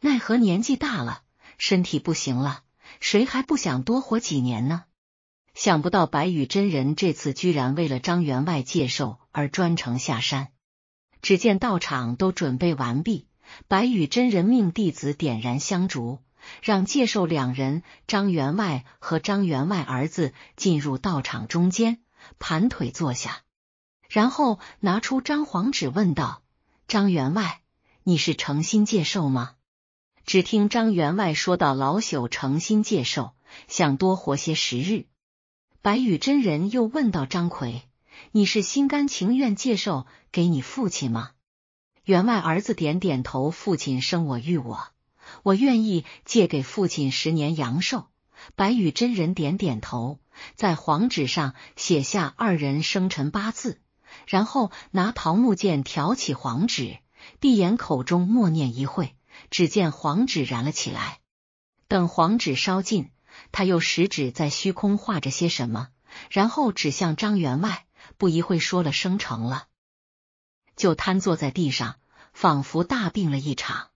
奈何年纪大了，身体不行了，谁还不想多活几年呢？想不到白羽真人这次居然为了张员外借寿而专程下山。只见道场都准备完毕，白羽真人命弟子点燃香烛，让借寿两人、张员外和张员外儿子进入道场中间盘腿坐下，然后拿出张黄纸问道：“张员外，你是诚心借寿吗？”只听张员外说道：“老朽诚心借寿，想多活些时日。”白羽真人又问道：“张奎，你是心甘情愿介绍给你父亲吗？”员外儿子点点头：“父亲生我育我，我愿意借给父亲十年阳寿。”白羽真人点点头，在黄纸上写下二人生辰八字，然后拿桃木剑挑起黄纸，闭眼口中默念一会，只见黄纸燃了起来。等黄纸烧尽。他又食指在虚空画着些什么，然后指向张员外，不一会说了生成了，就瘫坐在地上，仿佛大病了一场。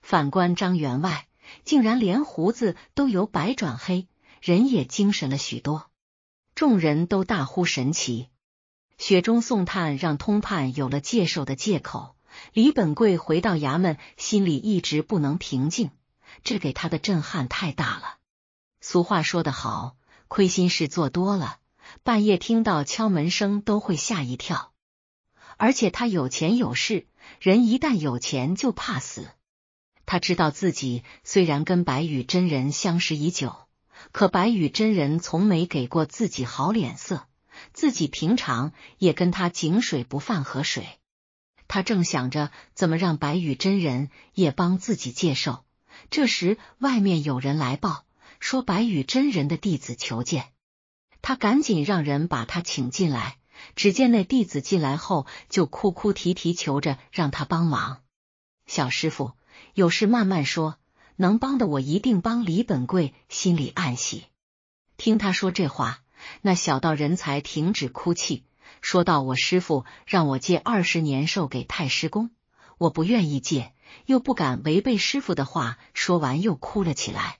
反观张员外，竟然连胡子都由白转黑，人也精神了许多。众人都大呼神奇。雪中送炭让通判有了接受的借口。李本贵回到衙门，心里一直不能平静，这给他的震撼太大了。俗话说得好，亏心事做多了，半夜听到敲门声都会吓一跳。而且他有钱有势，人一旦有钱就怕死。他知道自己虽然跟白羽真人相识已久，可白羽真人从没给过自己好脸色，自己平常也跟他井水不犯河水。他正想着怎么让白羽真人也帮自己介绍，这时外面有人来报。说：“白羽真人的弟子求见。”他赶紧让人把他请进来。只见那弟子进来后，就哭哭啼啼求着让他帮忙。小师傅有事慢慢说，能帮的我一定帮。李本贵心里暗喜，听他说这话，那小道人才停止哭泣，说道：“我师傅让我借二十年寿给太师公，我不愿意借，又不敢违背师傅的话。”说完又哭了起来。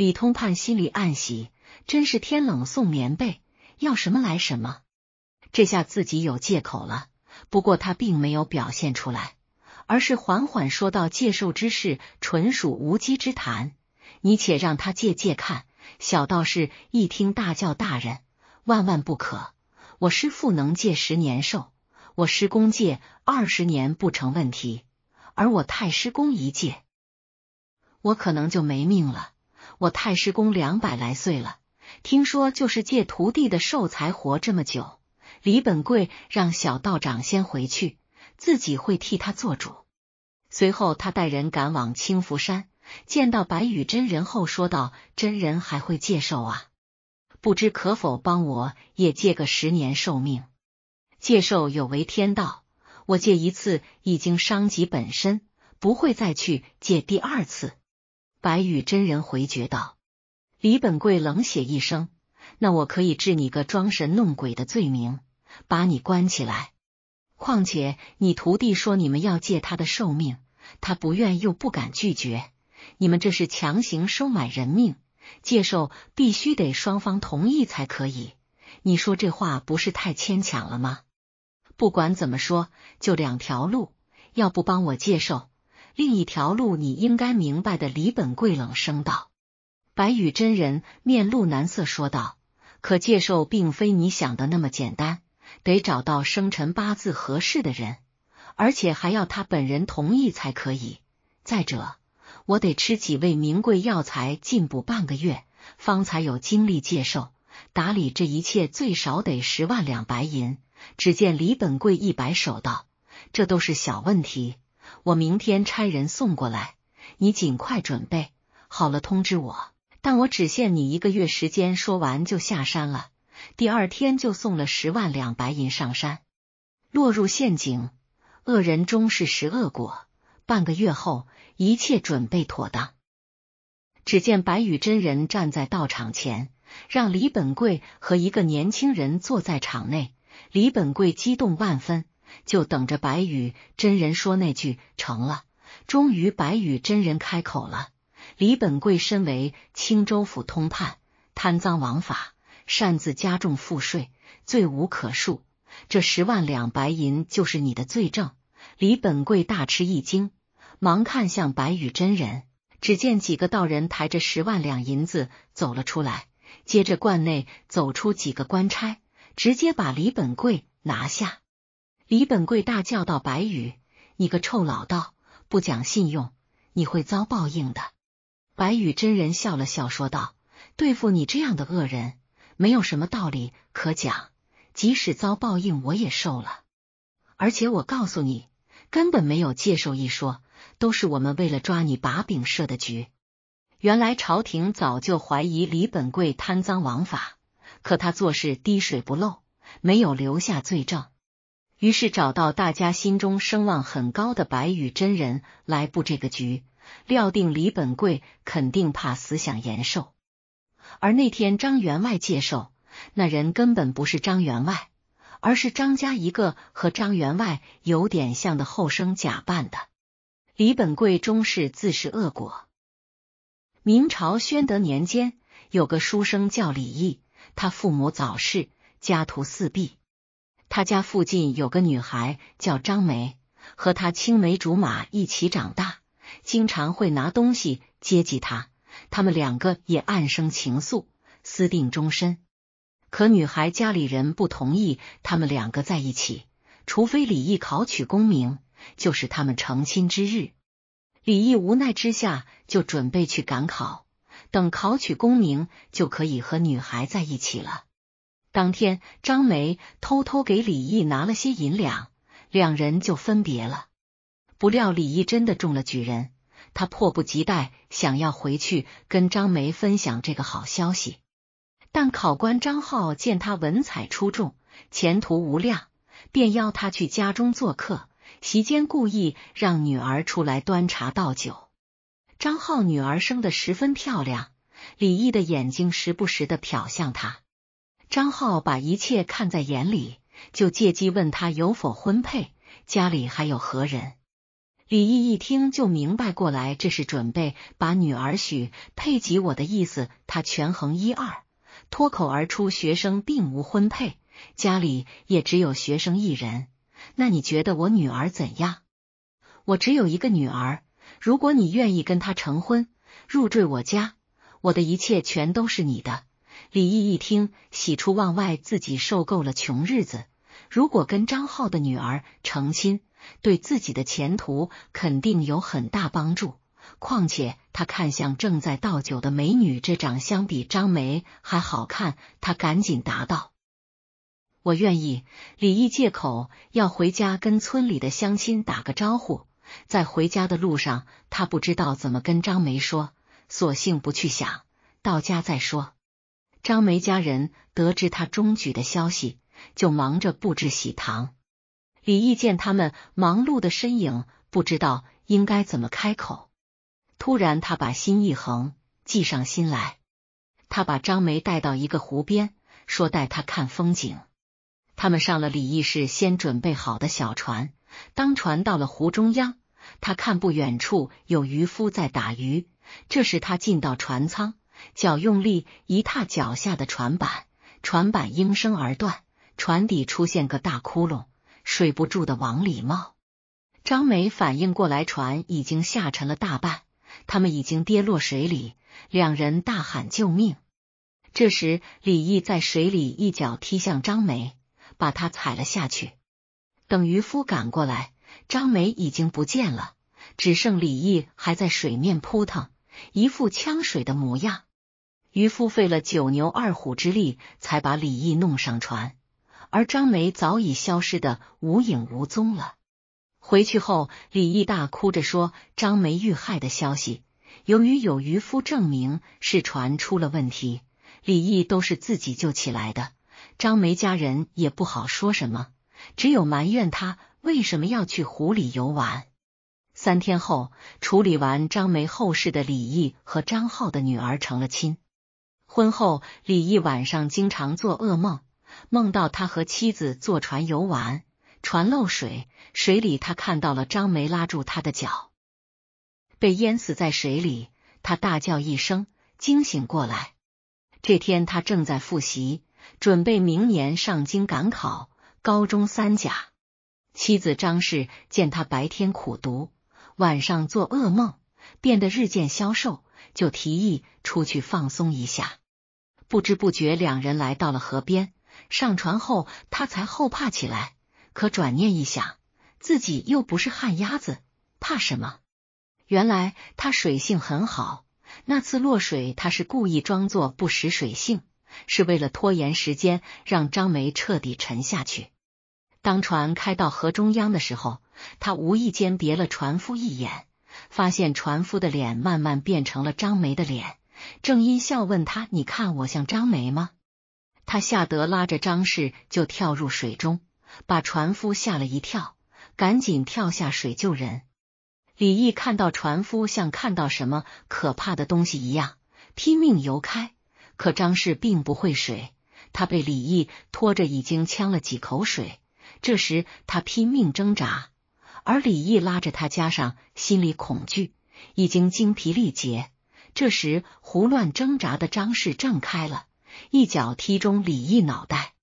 李通判心里暗喜，真是天冷送棉被，要什么来什么。这下自己有借口了。不过他并没有表现出来，而是缓缓说道：“借寿之事，纯属无稽之谈。你且让他借借看。”小道士一听，大叫：“大人，万万不可！我师父能借十年寿，我师公借二十年不成问题，而我太师公一借，我可能就没命了。”我太师公两百来岁了，听说就是借徒弟的寿才活这么久。李本贵让小道长先回去，自己会替他做主。随后，他带人赶往青福山，见到白羽真人后说道：“真人还会借寿啊？不知可否帮我也借个十年寿命？借寿有违天道，我借一次已经伤及本身，不会再去借第二次。”白羽真人回绝道：“李本贵冷血一声，那我可以治你个装神弄鬼的罪名，把你关起来。况且你徒弟说你们要借他的寿命，他不愿又不敢拒绝，你们这是强行收买人命，接受必须得双方同意才可以。你说这话不是太牵强了吗？不管怎么说，就两条路，要不帮我接受，另一条路，你应该明白的。”李本贵冷声道。白羽真人面露难色说道：“可接受并非你想的那么简单，得找到生辰八字合适的人，而且还要他本人同意才可以。再者，我得吃几味名贵药材进补半个月，方才有精力接受。打理这一切，最少得十万两白银。”只见李本贵一摆手道：“这都是小问题。”我明天差人送过来，你尽快准备好了通知我。但我只限你一个月时间，说完就下山了。第二天就送了十万两白银上山，落入陷阱，恶人终是食恶果。半个月后，一切准备妥当，只见白羽真人站在道场前，让李本贵和一个年轻人坐在场内。李本贵激动万分。就等着白羽真人说那句成了。终于，白羽真人开口了：“李本贵身为青州府通判，贪赃枉法，擅自加重赋税，罪无可恕。这十万两白银就是你的罪证。”李本贵大吃一惊，忙看向白羽真人。只见几个道人抬着十万两银子走了出来，接着，观内走出几个官差，直接把李本贵拿下。李本贵大叫道：“白羽，你个臭老道，不讲信用，你会遭报应的！”白羽真人笑了笑，说道：“对付你这样的恶人，没有什么道理可讲。即使遭报应，我也受了。而且我告诉你，根本没有接受一说，都是我们为了抓你把柄设的局。原来朝廷早就怀疑李本贵贪赃枉法，可他做事滴水不漏，没有留下罪证。”于是找到大家心中声望很高的白羽真人来布这个局，料定李本贵肯定怕死，想延寿。而那天张员外接受那人根本不是张员外，而是张家一个和张员外有点像的后生假扮的。李本贵终是自食恶果。明朝宣德年间，有个书生叫李毅，他父母早逝，家徒四壁。他家附近有个女孩叫张梅，和他青梅竹马一起长大，经常会拿东西接济他，他们两个也暗生情愫，私定终身。可女孩家里人不同意他们两个在一起，除非李毅考取功名，就是他们成亲之日。李毅无奈之下，就准备去赶考，等考取功名就可以和女孩在一起了。当天，张梅偷偷给李毅拿了些银两，两人就分别了。不料李毅真的中了举人，他迫不及待想要回去跟张梅分享这个好消息。但考官张浩见他文采出众，前途无量，便邀他去家中做客。席间故意让女儿出来端茶倒酒。张浩女儿生得十分漂亮，李毅的眼睛时不时的瞟向她。张浩把一切看在眼里，就借机问他有否婚配，家里还有何人？李毅一听就明白过来，这是准备把女儿许配给我的意思。他权衡一二，脱口而出：“学生并无婚配，家里也只有学生一人。那你觉得我女儿怎样？我只有一个女儿，如果你愿意跟她成婚，入赘我家，我的一切全都是你的。”李毅一听，喜出望外，自己受够了穷日子。如果跟张浩的女儿成亲，对自己的前途肯定有很大帮助。况且他看向正在倒酒的美女，这长相比张梅还好看。他赶紧答道：“我愿意。”李毅借口要回家跟村里的乡亲打个招呼。在回家的路上，他不知道怎么跟张梅说，索性不去想，到家再说。张梅家人得知他中举的消息，就忙着布置喜堂。李毅见他们忙碌的身影，不知道应该怎么开口。突然，他把心一横，计上心来。他把张梅带到一个湖边，说带她看风景。他们上了李毅事先准备好的小船。当船到了湖中央，他看不远处有渔夫在打鱼。这时，他进到船舱。脚用力一踏脚下的船板，船板应声而断，船底出现个大窟窿，水不住的往里冒。张梅反应过来，船已经下沉了大半，他们已经跌落水里，两人大喊救命。这时，李毅在水里一脚踢向张梅，把她踩了下去。等渔夫赶过来，张梅已经不见了，只剩李毅还在水面扑腾，一副呛水的模样。渔夫费了九牛二虎之力，才把李毅弄上船，而张梅早已消失的无影无踪了。回去后，李毅大哭着说：“张梅遇害的消息，由于有渔夫证明是船出了问题，李毅都是自己救起来的。”张梅家人也不好说什么，只有埋怨他为什么要去湖里游玩。三天后，处理完张梅后事的李毅和张浩的女儿成了亲。婚后，李毅晚上经常做噩梦，梦到他和妻子坐船游玩，船漏水，水里他看到了张梅拉住他的脚，被淹死在水里。他大叫一声，惊醒过来。这天，他正在复习，准备明年上京赶考，高中三甲。妻子张氏见他白天苦读，晚上做噩梦，变得日渐消瘦。就提议出去放松一下，不知不觉两人来到了河边。上船后，他才后怕起来。可转念一想，自己又不是旱鸭子，怕什么？原来他水性很好。那次落水，他是故意装作不识水性，是为了拖延时间，让张梅彻底沉下去。当船开到河中央的时候，他无意间别了船夫一眼。发现船夫的脸慢慢变成了张梅的脸，郑音笑问他：“你看我像张梅吗？”他吓得拉着张氏就跳入水中，把船夫吓了一跳，赶紧跳下水救人。李毅看到船夫像看到什么可怕的东西一样，拼命游开。可张氏并不会水，他被李毅拖着已经呛了几口水，这时他拼命挣扎。而李毅拉着他，加上心理恐惧，已经精疲力竭。这时胡乱挣扎的张氏挣开了一脚踢中李毅脑袋，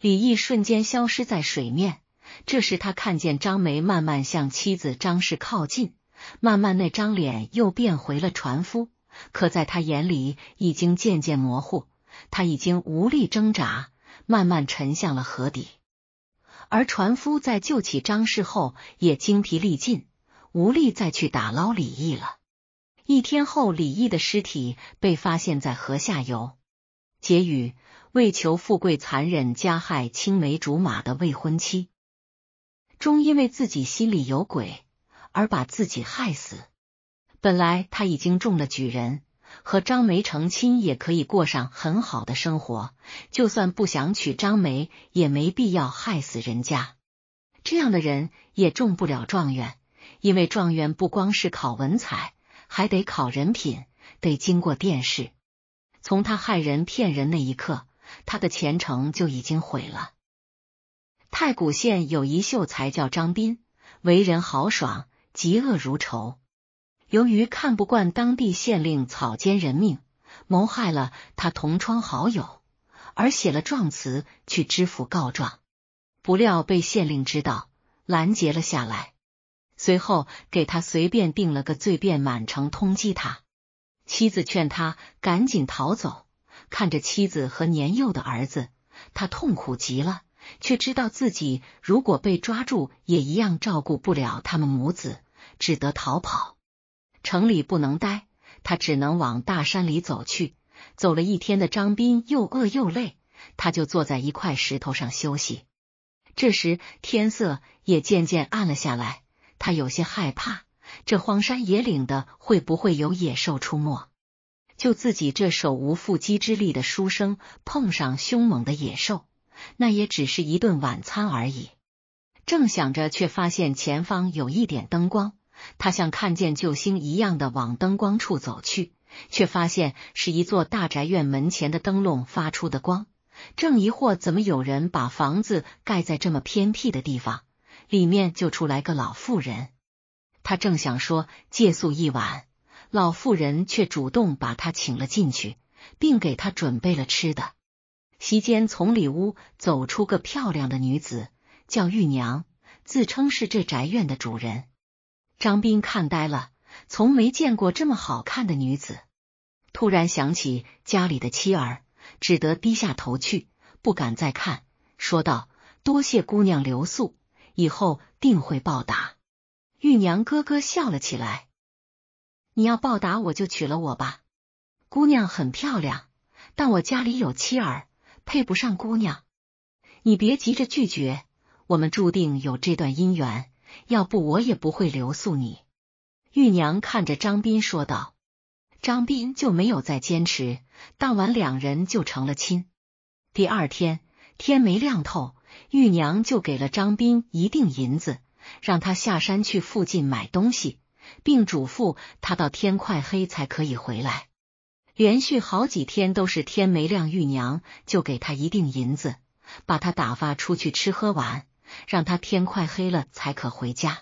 李毅瞬间消失在水面。这时他看见张梅慢慢向妻子张氏靠近，慢慢那张脸又变回了船夫，可在他眼里已经渐渐模糊。他已经无力挣扎，慢慢沉向了河底。而船夫在救起张氏后，也精疲力尽，无力再去打捞李毅了。一天后，李毅的尸体被发现在河下游。结语：为求富贵，残忍加害青梅竹马的未婚妻，终因为自己心里有鬼而把自己害死。本来他已经中了举人。和张梅成亲也可以过上很好的生活，就算不想娶张梅，也没必要害死人家。这样的人也中不了状元，因为状元不光是考文采，还得考人品，得经过殿试。从他害人骗人那一刻，他的前程就已经毁了。太谷县有一秀才叫张斌，为人豪爽，嫉恶如仇。由于看不惯当地县令草菅人命，谋害了他同窗好友，而写了状词去知府告状，不料被县令知道，拦截了下来，随后给他随便定了个罪，便满城通缉他。妻子劝他赶紧逃走，看着妻子和年幼的儿子，他痛苦极了，却知道自己如果被抓住，也一样照顾不了他们母子，只得逃跑。城里不能待，他只能往大山里走去。走了一天的张斌又饿又累，他就坐在一块石头上休息。这时天色也渐渐暗了下来，他有些害怕，这荒山野岭的会不会有野兽出没？就自己这手无缚鸡之力的书生，碰上凶猛的野兽，那也只是一顿晚餐而已。正想着，却发现前方有一点灯光。他像看见救星一样的往灯光处走去，却发现是一座大宅院门前的灯笼发出的光。正疑惑怎么有人把房子盖在这么偏僻的地方，里面就出来个老妇人。他正想说借宿一晚，老妇人却主动把他请了进去，并给他准备了吃的。席间，从里屋走出个漂亮的女子，叫玉娘，自称是这宅院的主人。张斌看呆了，从没见过这么好看的女子。突然想起家里的妻儿，只得低下头去，不敢再看，说道：“多谢姑娘留宿，以后定会报答。”玉娘咯咯笑了起来：“你要报答我就娶了我吧，姑娘很漂亮，但我家里有妻儿，配不上姑娘。你别急着拒绝，我们注定有这段姻缘。”要不我也不会留宿你。玉娘看着张斌说道。张斌就没有再坚持，当晚两人就成了亲。第二天天没亮透，玉娘就给了张斌一锭银子，让他下山去附近买东西，并嘱咐他到天快黑才可以回来。连续好几天都是天没亮，玉娘就给他一锭银子，把他打发出去吃喝玩。让他天快黑了才可回家。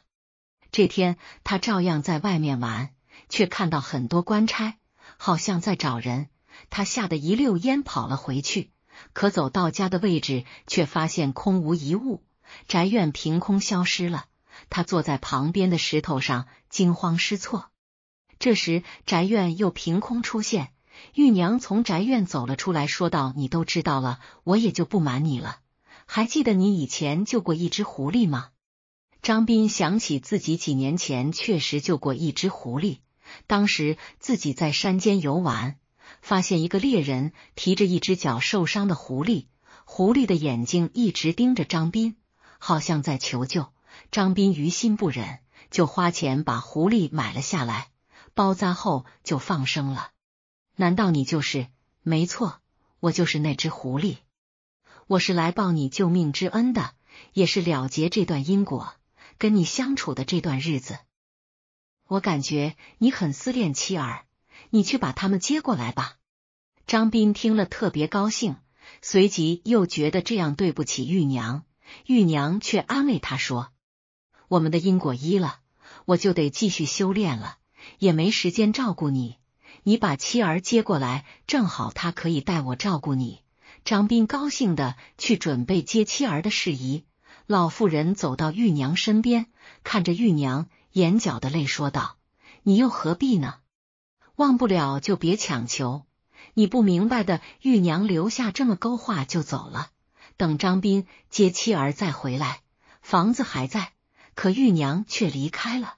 这天他照样在外面玩，却看到很多官差，好像在找人。他吓得一溜烟跑了回去，可走到家的位置，却发现空无一物，宅院凭空消失了。他坐在旁边的石头上，惊慌失措。这时宅院又凭空出现，玉娘从宅院走了出来，说道：“你都知道了，我也就不瞒你了。”还记得你以前救过一只狐狸吗？张斌想起自己几年前确实救过一只狐狸。当时自己在山间游玩，发现一个猎人提着一只脚受伤的狐狸，狐狸的眼睛一直盯着张斌，好像在求救。张斌于心不忍，就花钱把狐狸买了下来，包扎后就放生了。难道你就是？没错，我就是那只狐狸。我是来报你救命之恩的，也是了结这段因果。跟你相处的这段日子，我感觉你很思念妻儿，你去把他们接过来吧。张斌听了特别高兴，随即又觉得这样对不起玉娘。玉娘却安慰他说：“我们的因果一了，我就得继续修炼了，也没时间照顾你。你把妻儿接过来，正好他可以代我照顾你。”张斌高兴的去准备接妻儿的事宜，老妇人走到玉娘身边，看着玉娘眼角的泪，说道：“你又何必呢？忘不了就别强求。你不明白的。”玉娘留下这么勾话就走了。等张斌接妻儿再回来，房子还在，可玉娘却离开了。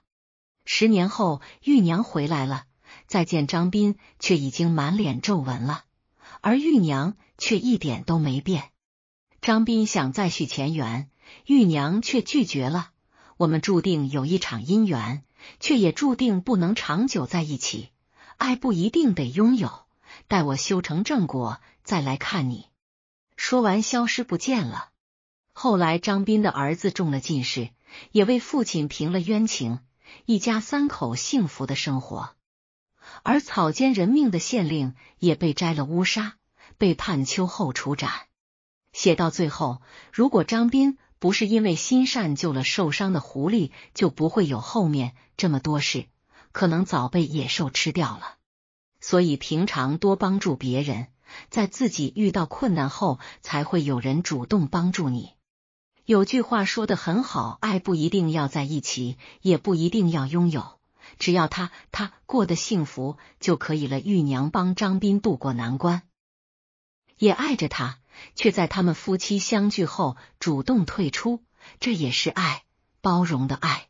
十年后，玉娘回来了，再见张斌，却已经满脸皱纹了，而玉娘。却一点都没变。张斌想再续前缘，玉娘却拒绝了。我们注定有一场姻缘，却也注定不能长久在一起。爱不一定得拥有，待我修成正果再来看你。说完，消失不见了。后来，张斌的儿子中了进士，也为父亲平了冤情，一家三口幸福的生活。而草菅人命的县令也被摘了乌纱。被判秋后处斩。写到最后，如果张斌不是因为心善救了受伤的狐狸，就不会有后面这么多事，可能早被野兽吃掉了。所以平常多帮助别人，在自己遇到困难后，才会有人主动帮助你。有句话说的很好，爱不一定要在一起，也不一定要拥有，只要他他过得幸福就可以了。玉娘帮张斌渡过难关。也爱着他，却在他们夫妻相聚后主动退出，这也是爱，包容的爱。